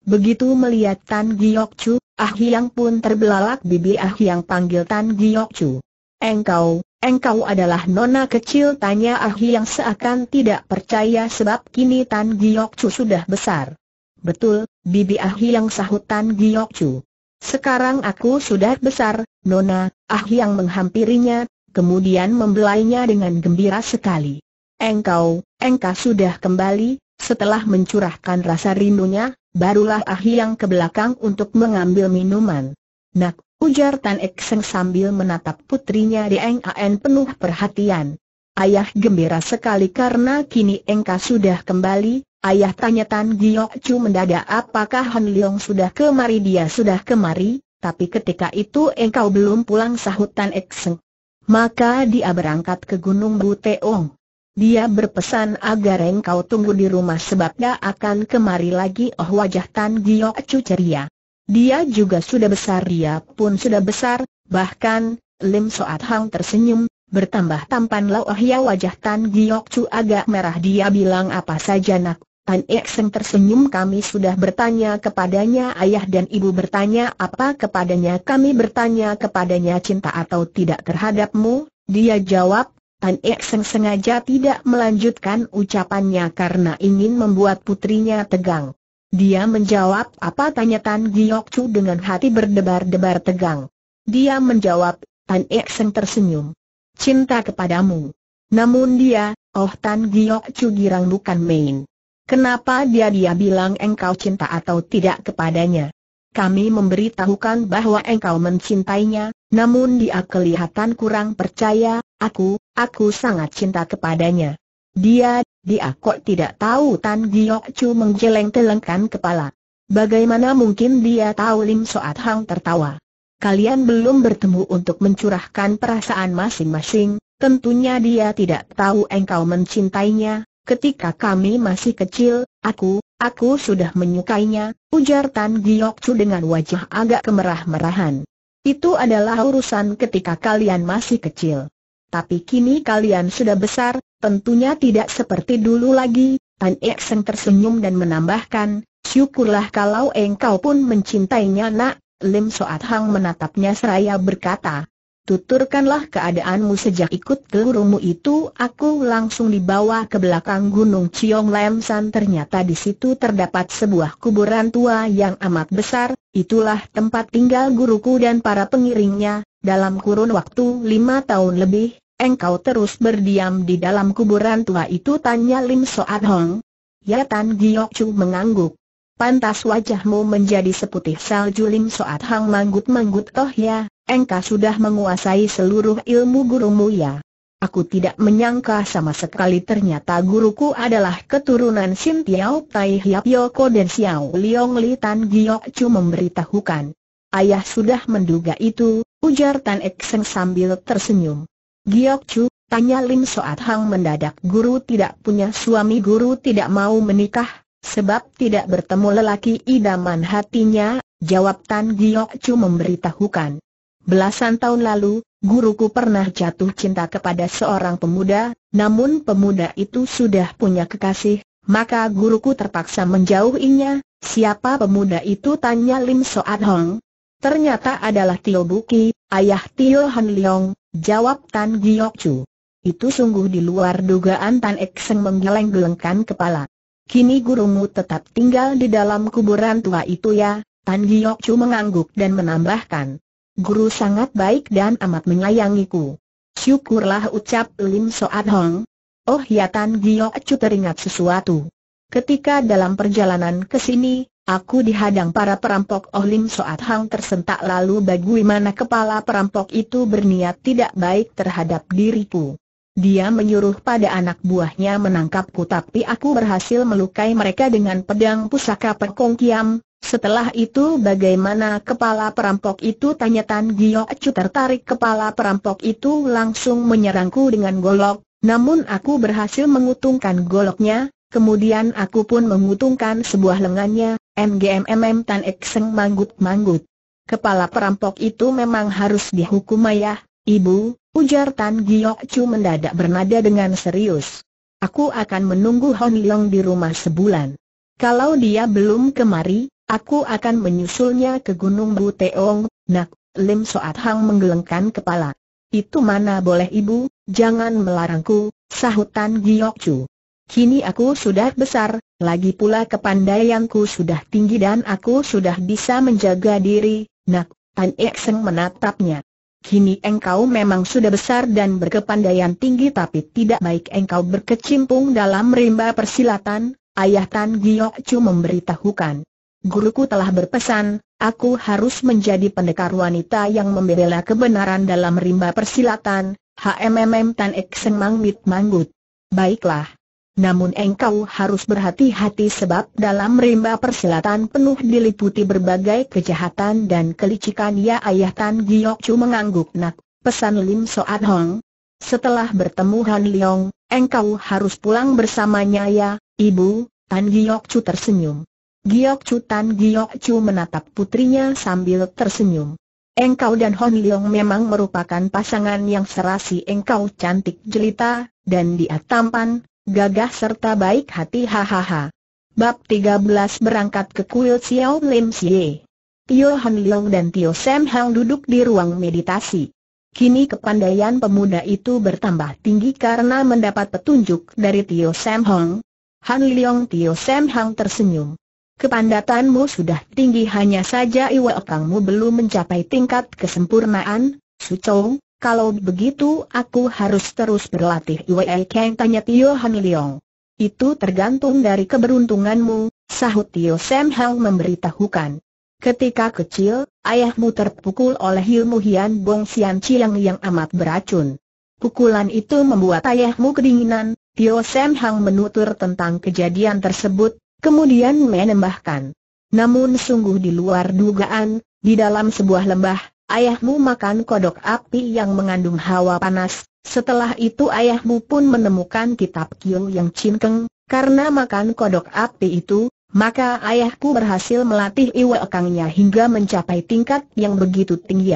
Begitu melihat Tan Giok Chu, Ah pun terbelalak bibi Ah panggil Tan Giok Chu. Engkau, Engkau adalah nona kecil tanya Ahi yang seakan tidak percaya sebab kini Tan Chu sudah besar. Betul, Bibi Ahi yang sahut Tan Chu. Sekarang aku sudah besar, nona, Ahi yang menghampirinya, kemudian membelainya dengan gembira sekali. Engkau, engkau sudah kembali, setelah mencurahkan rasa rindunya, barulah Ahi yang ke belakang untuk mengambil minuman. Nak, Ujar Tan Ekseng sambil menatap putrinya di Eng An penuh perhatian. Ayah gembira sekali karena kini Engka sudah kembali, ayah tanya Tan Giok Chu mendadak apakah Han Leong sudah kemari dia sudah kemari, tapi ketika itu engkau belum pulang sahut Tan Ekseng. Maka dia berangkat ke Gunung Buteong. Dia berpesan agar engkau tunggu di rumah sebab dia akan kemari lagi Oh wajah Tan Giok Chu ceria dia juga sudah besar dia pun sudah besar, bahkan, Lim Soat Hang tersenyum, bertambah tampan Lao ya wajah Tan Giok Chu agak merah dia bilang apa saja nak. Tan Ekseng tersenyum kami sudah bertanya kepadanya ayah dan ibu bertanya apa kepadanya kami bertanya kepadanya cinta atau tidak terhadapmu, dia jawab, Tan Ekseng sengaja tidak melanjutkan ucapannya karena ingin membuat putrinya tegang. Dia menjawab apa tanya Tan Giok Chu dengan hati berdebar-debar tegang. Dia menjawab, Tan Seng tersenyum. Cinta kepadamu. Namun dia, oh Tan Giok Chu girang bukan main. Kenapa dia dia bilang engkau cinta atau tidak kepadanya? Kami memberitahukan bahwa engkau mencintainya, namun dia kelihatan kurang percaya, aku, aku sangat cinta kepadanya. Dia, dia kok tidak tahu Tan Giok Chu menggeleng-telengkan kepala. Bagaimana mungkin dia tahu Lim Soat Hang tertawa? Kalian belum bertemu untuk mencurahkan perasaan masing-masing, tentunya dia tidak tahu engkau mencintainya, ketika kami masih kecil, aku, aku sudah menyukainya, ujar Tan Giok Chu dengan wajah agak kemerah-merahan. Itu adalah urusan ketika kalian masih kecil. Tapi kini kalian sudah besar, tentunya tidak seperti dulu lagi. Tan Ek tersenyum dan menambahkan, syukurlah kalau engkau pun mencintainya nak. Lim Soat Hang menatapnya seraya berkata, tuturkanlah keadaanmu sejak ikut gelurumu itu aku langsung dibawa ke belakang Gunung Ciong Lam San ternyata di situ terdapat sebuah kuburan tua yang amat besar, itulah tempat tinggal guruku dan para pengiringnya, dalam kurun waktu lima tahun lebih, engkau terus berdiam di dalam kuburan tua itu tanya Lim Soat Hong. Ya Tan Giok Chu mengangguk. Pantas wajahmu menjadi seputih salju Lim Soat Hong manggut-manggut toh ya, engkau sudah menguasai seluruh ilmu gurumu ya. Aku tidak menyangka sama sekali ternyata guruku adalah keturunan Sim Tiao Tai Hiap Yoko dan Xiao Liong Li Tan Giok Chu memberitahukan. Ayah sudah menduga itu, ujar Tan Ekseng sambil tersenyum. Giok Chu, tanya Lim Soat Hang mendadak guru tidak punya suami guru tidak mau menikah, sebab tidak bertemu lelaki idaman hatinya, jawab Tan Giok Chu memberitahukan. Belasan tahun lalu, guruku pernah jatuh cinta kepada seorang pemuda, namun pemuda itu sudah punya kekasih, maka guruku terpaksa menjauhinya. Siapa pemuda itu tanya Lim Soat Hong, Ternyata adalah Tio Buki, ayah Tio Han Leong, jawab Tan Giok Chu. Itu sungguh di luar dugaan Tan Seng menggeleng-gelengkan kepala. Kini gurumu tetap tinggal di dalam kuburan tua itu ya, Tan Giok Chu mengangguk dan menambahkan. Guru sangat baik dan amat menyayangiku. Syukurlah ucap Lim Soat Hong. Oh ya Tan Giok Chu teringat sesuatu. Ketika dalam perjalanan ke sini, Aku dihadang para perampok Oh Lim Soat Hang tersentak lalu bagaimana kepala perampok itu berniat tidak baik terhadap diriku. Dia menyuruh pada anak buahnya menangkapku tapi aku berhasil melukai mereka dengan pedang pusaka Pekong kiam. Setelah itu bagaimana kepala perampok itu tanya Tan Giok tertarik kepala perampok itu langsung menyerangku dengan golok. Namun aku berhasil mengutungkan goloknya, Kemudian aku pun mengutungkan sebuah lengannya, MGMMM Tan Ekseng manggut-manggut. Kepala perampok itu memang harus dihukum ayah, ibu, ujar Tan Giyok Chu mendadak bernada dengan serius. Aku akan menunggu Hon Leong di rumah sebulan. Kalau dia belum kemari, aku akan menyusulnya ke Gunung Buteong, nak, Lim Soat Hang menggelengkan kepala. Itu mana boleh ibu, jangan melarangku, sahutan Giyok Chu. Kini aku sudah besar, lagi pula kepandaianku sudah tinggi dan aku sudah bisa menjaga diri, nak, Tan Ekseng menatapnya. Kini engkau memang sudah besar dan berkepandaian tinggi tapi tidak baik engkau berkecimpung dalam rimba persilatan, ayah Tan Giyok Chu memberitahukan. Guruku telah berpesan, aku harus menjadi pendekar wanita yang membela kebenaran dalam rimba persilatan, HMMM Tan Ekseng Mangmit Manggut. Baiklah, namun engkau harus berhati-hati sebab dalam rimba persilatan penuh diliputi berbagai kejahatan dan kelicikan ya ayah Tan Giok Chu mengangguk nak, pesan Lim Soat Hong. Setelah bertemu Han Leong, engkau harus pulang bersamanya ya, ibu, Tan Giok Chu tersenyum. Giok Chu Tan Giok Chu menatap putrinya sambil tersenyum. Engkau dan Han Leong memang merupakan pasangan yang serasi engkau cantik jelita, dan dia tampan, gagah serta baik hati hahaha. Bab 13 berangkat ke kuil Xiao Lim Xie. Tio Han Leong dan Tio Sam Hang duduk di ruang meditasi. Kini kepandaian pemuda itu bertambah tinggi karena mendapat petunjuk dari Tio Sam Hong. Han Leong Tio Sam Hang tersenyum. Kepandatanmu sudah tinggi hanya saja iwa kangmu belum mencapai tingkat kesempurnaan, Su Chong, kalau begitu aku harus terus berlatih Wei Kang tanya Tio Han Leong. Itu tergantung dari keberuntunganmu, sahut Tio Sam Hang memberitahukan. Ketika kecil, ayahmu terpukul oleh ilmu Hian Bong Sian Chiang yang amat beracun. Pukulan itu membuat ayahmu kedinginan, Tio Sam Hang menutur tentang kejadian tersebut, kemudian menambahkan. Namun sungguh di luar dugaan, di dalam sebuah lembah, ayahmu makan kodok api yang mengandung hawa panas, setelah itu ayahmu pun menemukan kitab Kiu yang cinkeng, karena makan kodok api itu, maka ayahku berhasil melatih iwekangnya hingga mencapai tingkat yang begitu tinggi.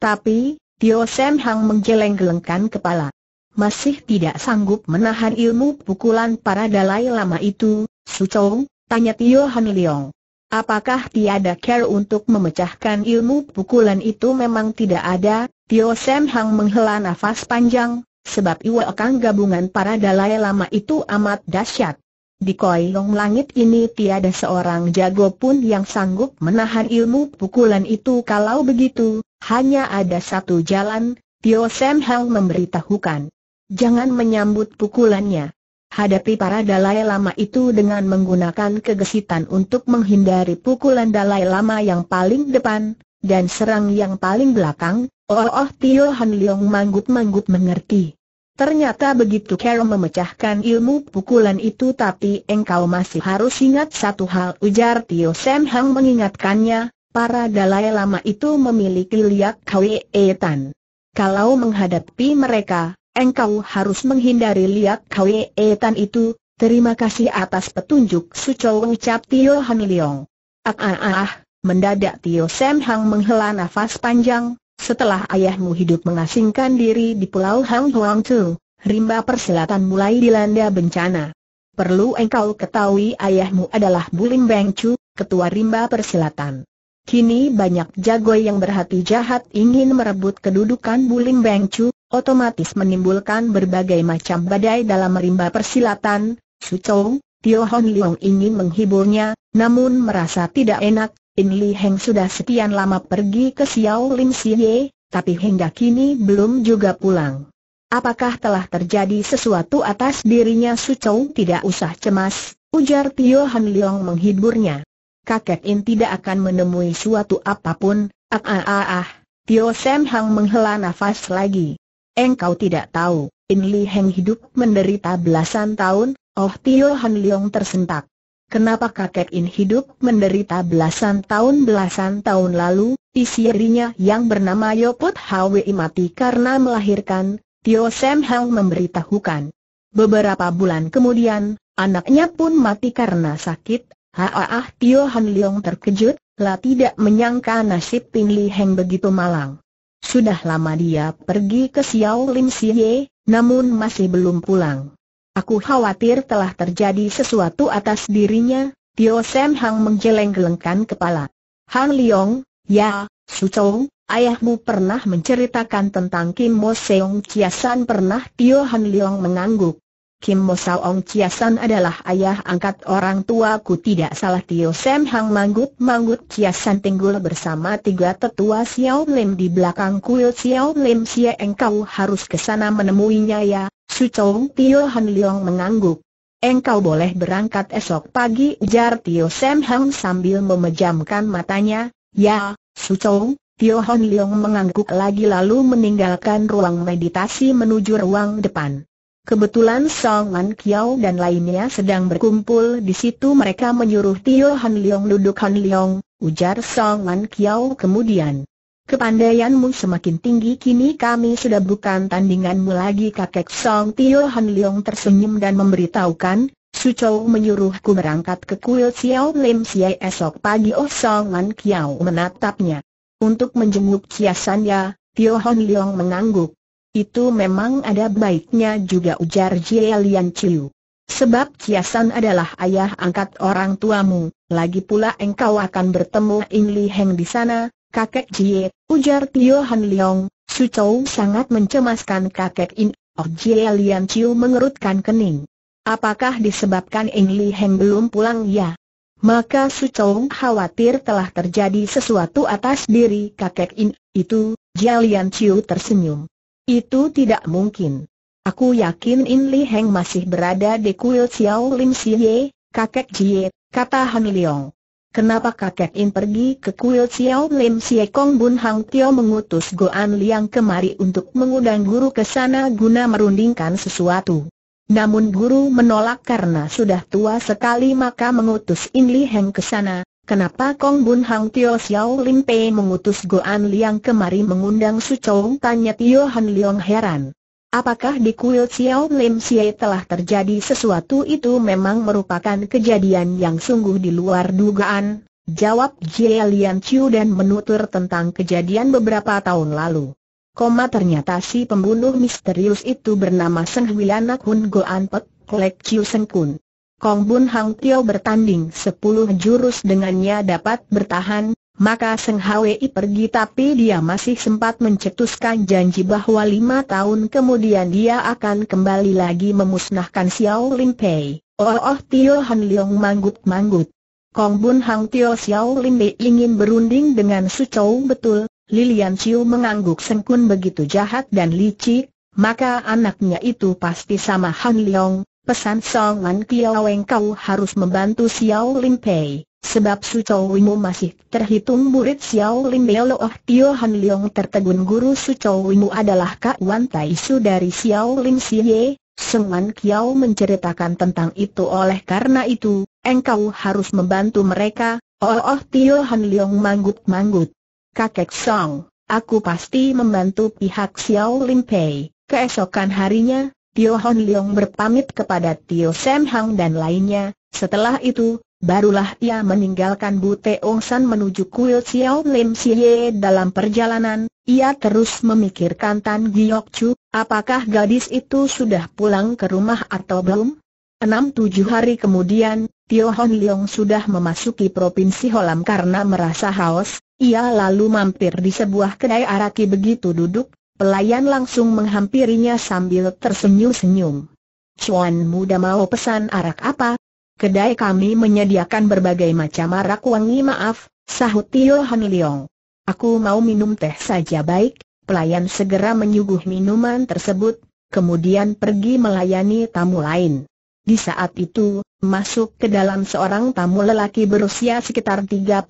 Tapi, Tio Sen Hang menggeleng-gelengkan kepala. Masih tidak sanggup menahan ilmu pukulan para dalai lama itu, Su Chou, tanya Tio Han Leong. Apakah tiada care untuk memecahkan ilmu pukulan itu memang tidak ada? Tio Sam Hang menghela nafas panjang, sebab Iwa akan gabungan para dalai lama itu amat dahsyat. Di koi long langit ini tiada seorang jago pun yang sanggup menahan ilmu pukulan itu kalau begitu, hanya ada satu jalan, Tio Sam Hang memberitahukan. Jangan menyambut pukulannya. Hadapi para Dalai Lama itu dengan menggunakan kegesitan untuk menghindari pukulan Dalai Lama yang paling depan, dan serang yang paling belakang, oh oh, oh Tio Han Leong manggut-manggut mengerti. Ternyata begitu Carol memecahkan ilmu pukulan itu tapi engkau masih harus ingat satu hal ujar Tio Sam Hang mengingatkannya, para Dalai Lama itu memiliki liak kwe etan. Kalau menghadapi mereka, Engkau harus menghindari lihat Kwe etan itu, terima kasih atas petunjuk Suco ucap Tio Haniliong. Ah, ah ah ah, mendadak Tio Sam Hang menghela nafas panjang, setelah ayahmu hidup mengasingkan diri di pulau Hang Huang Tu, rimba persilatan mulai dilanda bencana. Perlu engkau ketahui ayahmu adalah Bulim Beng Chu, ketua rimba persilatan. Kini banyak jago yang berhati jahat ingin merebut kedudukan Bulim Beng Chu, otomatis menimbulkan berbagai macam badai dalam rimba persilatan, Su Chou, Tio Hon Leong ingin menghiburnya, namun merasa tidak enak, In Li Heng sudah sekian lama pergi ke Xiao Lim Ye, tapi hingga kini belum juga pulang. Apakah telah terjadi sesuatu atas dirinya Su Chou tidak usah cemas, ujar Tio Han Leong menghiburnya. Kakek In tidak akan menemui suatu apapun, ah ah ah ah, Tio Sam Hang menghela nafas lagi. Engkau tidak tahu, In Li Heng hidup menderita belasan tahun, Oh Tio Han Leong tersentak. Kenapa kakek In hidup menderita belasan tahun belasan tahun lalu, dirinya yang bernama Yoput Hwi mati karena melahirkan, Tio Sam Heng memberitahukan. Beberapa bulan kemudian, anaknya pun mati karena sakit, Haah Tio Han Leong terkejut, lah tidak menyangka nasib Pin Li Heng begitu malang. Sudah lama dia pergi ke Xiao Lim Siye, namun masih belum pulang. Aku khawatir telah terjadi sesuatu atas dirinya, Tio Sam Hang menggeleng-gelengkan kepala. Han Leong, ya, Su Chou, ayahmu pernah menceritakan tentang Kim Mo Seong Chiasan pernah Tio Han Leong mengangguk. Kim Mo Chia San adalah ayah angkat orang tua ku tidak salah Tio Sam Hang Manggut Manggut San tinggul bersama tiga tetua Xiao Lim di belakang kuil Xiao Lim Xie engkau harus ke sana menemuinya ya, Su Chong Tio Han Leong mengangguk. Engkau boleh berangkat esok pagi ujar Tio Sam Hang sambil memejamkan matanya, ya, Su Chong, Tio Han Leong mengangguk lagi lalu meninggalkan ruang meditasi menuju ruang depan. Kebetulan Song Man Kiao dan lainnya sedang berkumpul di situ mereka menyuruh Tio Han Leong duduk Han Leong, ujar Song Man Kiao kemudian. Kepandaianmu semakin tinggi kini kami sudah bukan tandinganmu lagi kakek Song Tio Han Leong tersenyum dan memberitahukan, Su Chou menyuruhku berangkat ke kuil Xiao Lim Xie esok pagi Oh Song Man Kiao menatapnya. Untuk menjenguk Ya, Tio Han Leong mengangguk. Itu memang ada baiknya juga ujar Jie Lian Chiu. Sebab Kiasan adalah ayah angkat orang tuamu, lagi pula engkau akan bertemu In Li Heng di sana, kakek Jie, ujar Tio Han Leong, Su Chou sangat mencemaskan kakek In, Oh Jie Lian Chiu mengerutkan kening. Apakah disebabkan In Li Heng belum pulang ya? Maka Su Chou khawatir telah terjadi sesuatu atas diri kakek In, itu, Lian Chiu tersenyum. Itu tidak mungkin. Aku yakin In Li Heng masih berada di kuil Xiao Lim Siye, kakek Jie, kata Han Liang. Kenapa kakek In pergi ke kuil Xiao Lim Siye Kong Bun Hang Tio mengutus An Liang kemari untuk mengundang guru ke sana guna merundingkan sesuatu. Namun guru menolak karena sudah tua sekali maka mengutus In Li Heng ke sana, Kenapa Kong Bun Hang Tio Xiao Lim Pei mengutus An Liang kemari mengundang Su Chong? Tanya Tio Han Liang heran. Apakah di kuil Xiao Lim Xie telah terjadi sesuatu itu memang merupakan kejadian yang sungguh di luar dugaan? Jawab Jie Lian Chiu dan menutur tentang kejadian beberapa tahun lalu. Koma ternyata si pembunuh misterius itu bernama Seng Wilanak Hun Guan Pek Lek Chiu Seng Kun. Kong Bun Hang Tio bertanding sepuluh jurus dengannya dapat bertahan, maka Seng Hwi pergi tapi dia masih sempat mencetuskan janji bahwa lima tahun kemudian dia akan kembali lagi memusnahkan Xiao Lin Pei. Oh, oh Tio Han Leong manggut-manggut. Kong Bun Hang Tio Xiao Lin Pei ingin berunding dengan Su Chou betul, Lilian Chiu mengangguk sengkun begitu jahat dan licik, maka anaknya itu pasti sama Han Leong, Pesan Song Lan Kiao engkau harus membantu Xiao Lim Pei, sebab Su Wimu masih terhitung murid Xiao Lim Pei Loh Tio Han Leong tertegun guru Su Wimu adalah Kak Wan Tai Su dari Xiao Lim Siye. Song Lan Kiao menceritakan tentang itu oleh karena itu, engkau harus membantu mereka. Oh, oh Tio Han Leong manggut-manggut. Kakek Song, aku pasti membantu pihak Xiao Lim Pei. Keesokan harinya, Tio Hon Leong berpamit kepada Tio Sam Hang dan lainnya, setelah itu, barulah ia meninggalkan Buteongsan San menuju kuil Xiao Lim Siye dalam perjalanan, ia terus memikirkan Tan Giok Chu, apakah gadis itu sudah pulang ke rumah atau belum? Enam tujuh hari kemudian, Tio Hon Leong sudah memasuki provinsi Holam karena merasa haus, ia lalu mampir di sebuah kedai araki begitu duduk, Pelayan langsung menghampirinya sambil tersenyum-senyum. Cuan muda mau pesan arak apa? Kedai kami menyediakan berbagai macam arak wangi maaf, sahut Tio Han Leong. Aku mau minum teh saja baik, pelayan segera menyuguh minuman tersebut, kemudian pergi melayani tamu lain. Di saat itu, masuk ke dalam seorang tamu lelaki berusia sekitar 35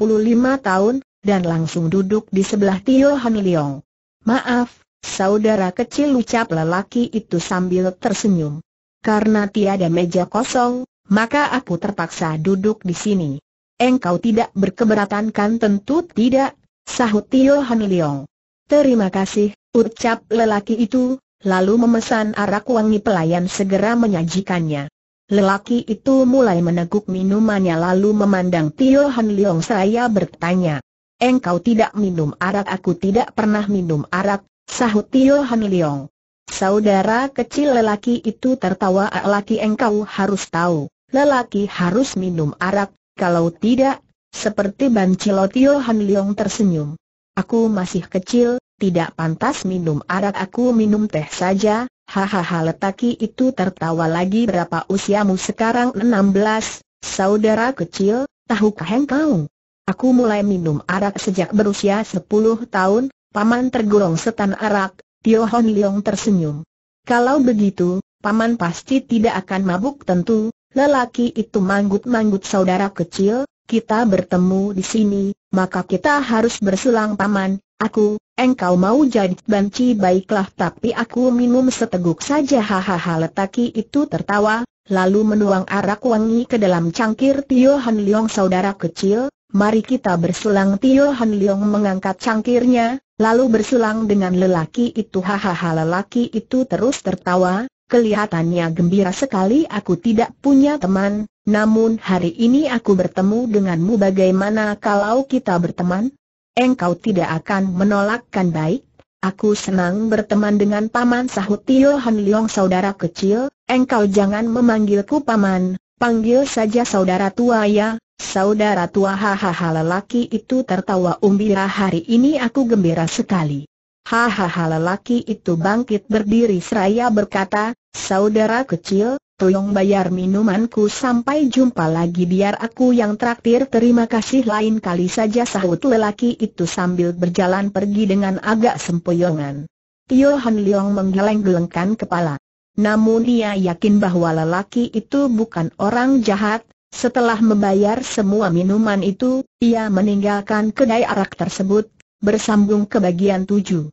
tahun, dan langsung duduk di sebelah Tio Han Leong. Maaf, Saudara kecil ucap lelaki itu sambil tersenyum. Karena tiada meja kosong, maka aku terpaksa duduk di sini. Engkau tidak berkeberatan kan tentu tidak, sahut Tio Han Leong. Terima kasih, ucap lelaki itu, lalu memesan arak wangi pelayan segera menyajikannya. Lelaki itu mulai meneguk minumannya lalu memandang Tio Han Leong seraya bertanya. Engkau tidak minum arak aku tidak pernah minum arak, Sahut Tio Hamiliong. Saudara kecil lelaki itu tertawa lelaki engkau harus tahu, lelaki harus minum arak, kalau tidak, seperti Bancilo Tio Hamiliong tersenyum. Aku masih kecil, tidak pantas minum arak aku minum teh saja, hahaha letaki itu tertawa lagi berapa usiamu sekarang 16, saudara kecil, tahukah engkau? Aku mulai minum arak sejak berusia 10 tahun, Paman tergolong setan arak, Tio Hon Leong tersenyum. Kalau begitu, Paman pasti tidak akan mabuk tentu, lelaki itu manggut-manggut saudara kecil, kita bertemu di sini, maka kita harus berselang Paman, aku, engkau mau jadi banci baiklah tapi aku minum seteguk saja hahaha letaki itu tertawa, lalu menuang arak wangi ke dalam cangkir Tio Han Leong saudara kecil, mari kita berselang Tio Han Leong mengangkat cangkirnya, lalu bersulang dengan lelaki itu hahaha lelaki itu terus tertawa, kelihatannya gembira sekali aku tidak punya teman, namun hari ini aku bertemu denganmu bagaimana kalau kita berteman? Engkau tidak akan menolakkan baik? Aku senang berteman dengan paman sahut Tio Han Leong saudara kecil, engkau jangan memanggilku paman, Panggil saja saudara tua ya, saudara tua hahaha lelaki itu tertawa umbira hari ini aku gembira sekali. Hahaha lelaki itu bangkit berdiri seraya berkata, saudara kecil, tolong bayar minumanku sampai jumpa lagi biar aku yang traktir terima kasih lain kali saja sahut lelaki itu sambil berjalan pergi dengan agak sempoyongan. Tio Han Leong menggeleng-gelengkan kepala. Namun ia yakin bahwa lelaki itu bukan orang jahat, setelah membayar semua minuman itu, ia meninggalkan kedai arak tersebut, bersambung ke bagian tujuh.